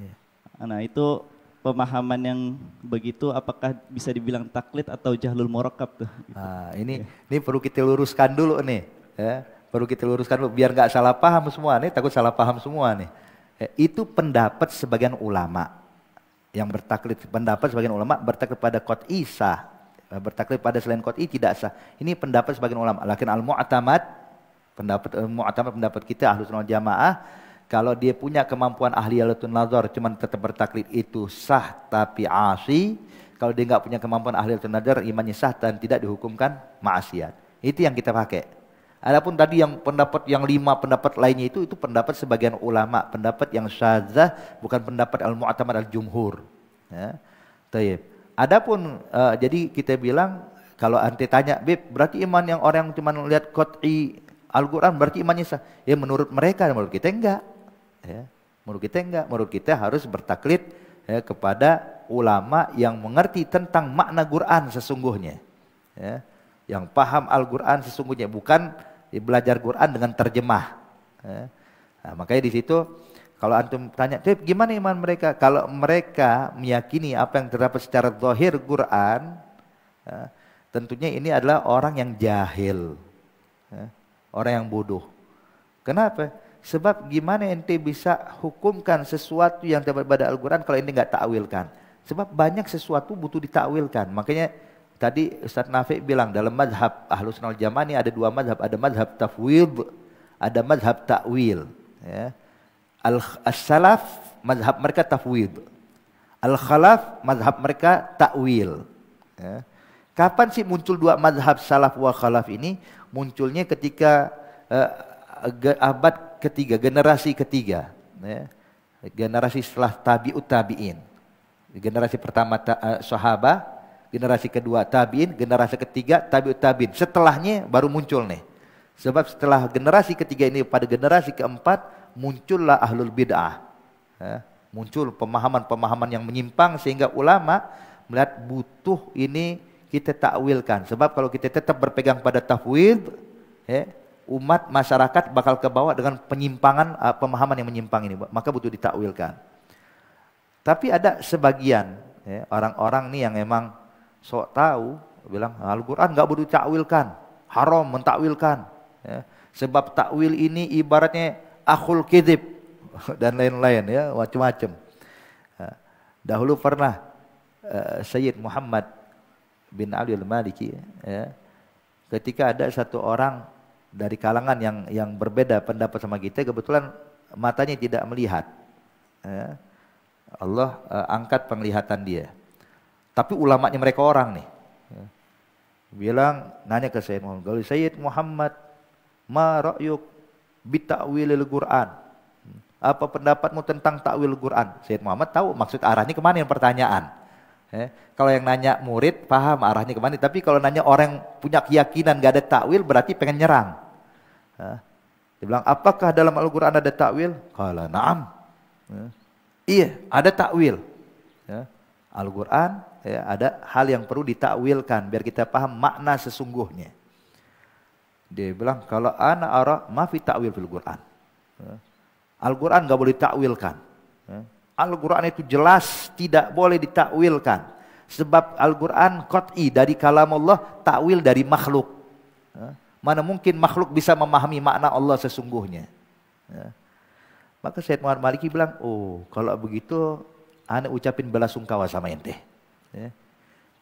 Yeah. Nah itu pemahaman yang begitu apakah bisa dibilang taklid atau jahlul morokab tuh? Gitu. Nah, ini ya. ini perlu kita luruskan dulu nih. Ya. Perlu kita luruskan dulu biar nggak salah paham semua nih, takut salah paham semua nih. Ya, itu pendapat sebagian ulama yang bertaklid pendapat sebagian ulama bertaklid pada kot isa eh, bertaklid pada selain i tidak sah. Ini pendapat sebagian ulama. Lakin al-mu'tamad pendapat al eh, mu'tamad pendapat kita ahlus sunnah jamaah kalau dia punya kemampuan ahli alatun nazar cuman tetap bertaklid itu sah tapi asi. Kalau dia nggak punya kemampuan ahli alatun nazar imannya sah dan tidak dihukumkan maksiat. Itu yang kita pakai. Adapun tadi yang pendapat yang lima pendapat lainnya itu itu pendapat sebagian ulama, pendapat yang syadzah bukan pendapat al-mu'tamad al-jumhur. Ya. Adapun uh, jadi kita bilang kalau anti tanya, "Bib, berarti iman yang orang cuma lihat qat'i Al-Qur'an berarti imannya sah?" Ya menurut mereka, menurut kita enggak. Ya. Menurut kita enggak, menurut kita harus bertaklid ya, kepada ulama yang mengerti tentang makna Quran sesungguhnya. Ya. Yang paham Al-Quran sesungguhnya, bukan belajar Quran dengan terjemah. Ya. Nah, makanya di situ kalau antum tanya, gimana iman mereka? Kalau mereka meyakini apa yang terdapat secara zahir Quran, ya, tentunya ini adalah orang yang jahil, ya, orang yang bodoh. Kenapa? Sebab gimana ente bisa hukumkan sesuatu yang terdapat pada Al-Quran kalau ini nggak takwilkan? Sebab banyak sesuatu butuh ditakwilkan. Makanya tadi Ustaz Nafi bilang dalam madhab ahlus sunnah Jamani ada dua madhab. Ada madhab tafwid, ada madhab takwil. Ya. Al-salaf madhab mereka tafwid. Al-khalaf madhab mereka takwil. Ya. Kapan sih muncul dua madhab salaf wa khalaf ini? Munculnya ketika uh, abad ketiga, generasi ketiga. Ya. Generasi setelah tabi'ut tabi'in. Generasi pertama ta, uh, eh, sahabat, generasi kedua tabi'in, generasi ketiga tabi'ut tabi'in. Setelahnya baru muncul nih. Sebab setelah generasi ketiga ini pada generasi keempat muncullah ahlul bid'ah. Ya. Muncul pemahaman-pemahaman yang menyimpang sehingga ulama melihat butuh ini kita takwilkan. Sebab kalau kita tetap berpegang pada tafwid, ya, umat masyarakat bakal kebawa dengan penyimpangan uh, pemahaman yang menyimpang ini, maka butuh ditakwilkan. Tapi ada sebagian ya, orang-orang ya, nih yang emang sok tahu bilang Al-Qur'an nggak butuh takwilkan, haram mentakwilkan ya. Sebab takwil ini ibaratnya akhul kidib [laughs] dan lain-lain ya, macam-macam. Ya. Dahulu pernah uh, Sayyid Muhammad bin Ali al-Maliki ya, ketika ada satu orang dari kalangan yang yang berbeda pendapat sama kita kebetulan matanya tidak melihat ya. Allah eh, angkat penglihatan dia tapi ulamanya mereka orang nih ya. bilang nanya ke saya Muhammad kalau Sayyid Muhammad ma ra'yuk bita'wilil Qur'an apa pendapatmu tentang takwil Quran Sayyid Muhammad tahu maksud arahnya kemana yang pertanyaan Eh, kalau yang nanya murid paham arahnya kemana, tapi kalau nanya orang punya keyakinan gak ada takwil berarti pengen nyerang. Dia bilang, apakah dalam Al-Quran ada takwil? Kala naam. Iya, ada takwil. Al-Quran ya, ada hal yang perlu ditakwilkan biar kita paham makna sesungguhnya. Dia bilang, kalau anak arah mafi takwil fil Quran. Al-Quran gak boleh ditakwilkan. Al-Quran itu jelas tidak boleh ditakwilkan. Sebab Al-Quran qat'i dari kalam Allah, takwil dari makhluk. Ya. Mana mungkin makhluk bisa memahami makna Allah sesungguhnya. Ya. Maka Syed Muhammad Maliki bilang, oh kalau begitu aneh ucapin bela sungkawa sama ente. Ya.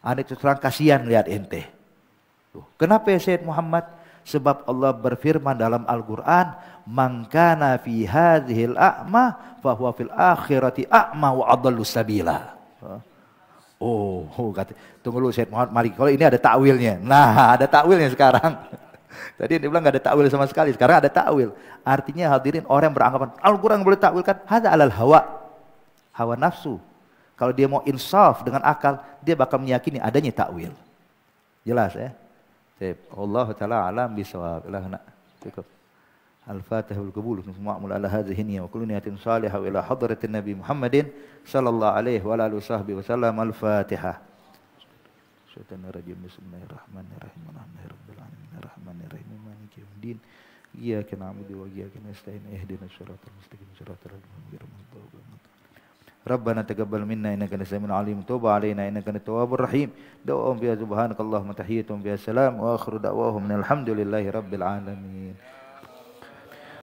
Aneh terang kasihan lihat ente. Tuh. Kenapa ya Syed Muhammad? Sebab Allah berfirman dalam Al-Quran, Mangkana fi hadhil a'ma, fahuwa fil akhirati a'ma wa adallu sabila. Oh, oh kata, tunggu dulu Syed Muhammad Maliki. Kalau ini ada takwilnya. Nah, ada takwilnya sekarang. Tadi dia bilang nggak ada takwil sama sekali. Sekarang ada takwil. Artinya hadirin orang yang beranggapan Al-Quran boleh takwilkan. Hada alal hawa. Hawa nafsu. Kalau dia mau insaf dengan akal, dia bakal meyakini adanya takwil. Jelas ya? Sip. Allah Ta'ala alam bisawab. Cukup. Al-Fatihah wal Qabul fi ma'mul ala hadhihi wa kullu niyatin salihah ila hadratin Nabi Muhammadin sallallahu alaihi wa alihi wa wasallam Al-Fatihah. Syaitanir rajim. Bismillahirrahmanirrahim. Alhamdulillah. Bismillahirrahmanirrahim. Maliki yaumiddin. Iyyaka na'budu wa iyyaka nasta'in. Ihdinash shiratal mustaqim. Shiratal ladzina an'amta 'alaihim. ربنا تقبل منا انك انت السميع العليم توب علينا انك انت التواب الرحيم دعوهم بها سبحانك اللهم تحيتهم بها سلام واخر دعواهم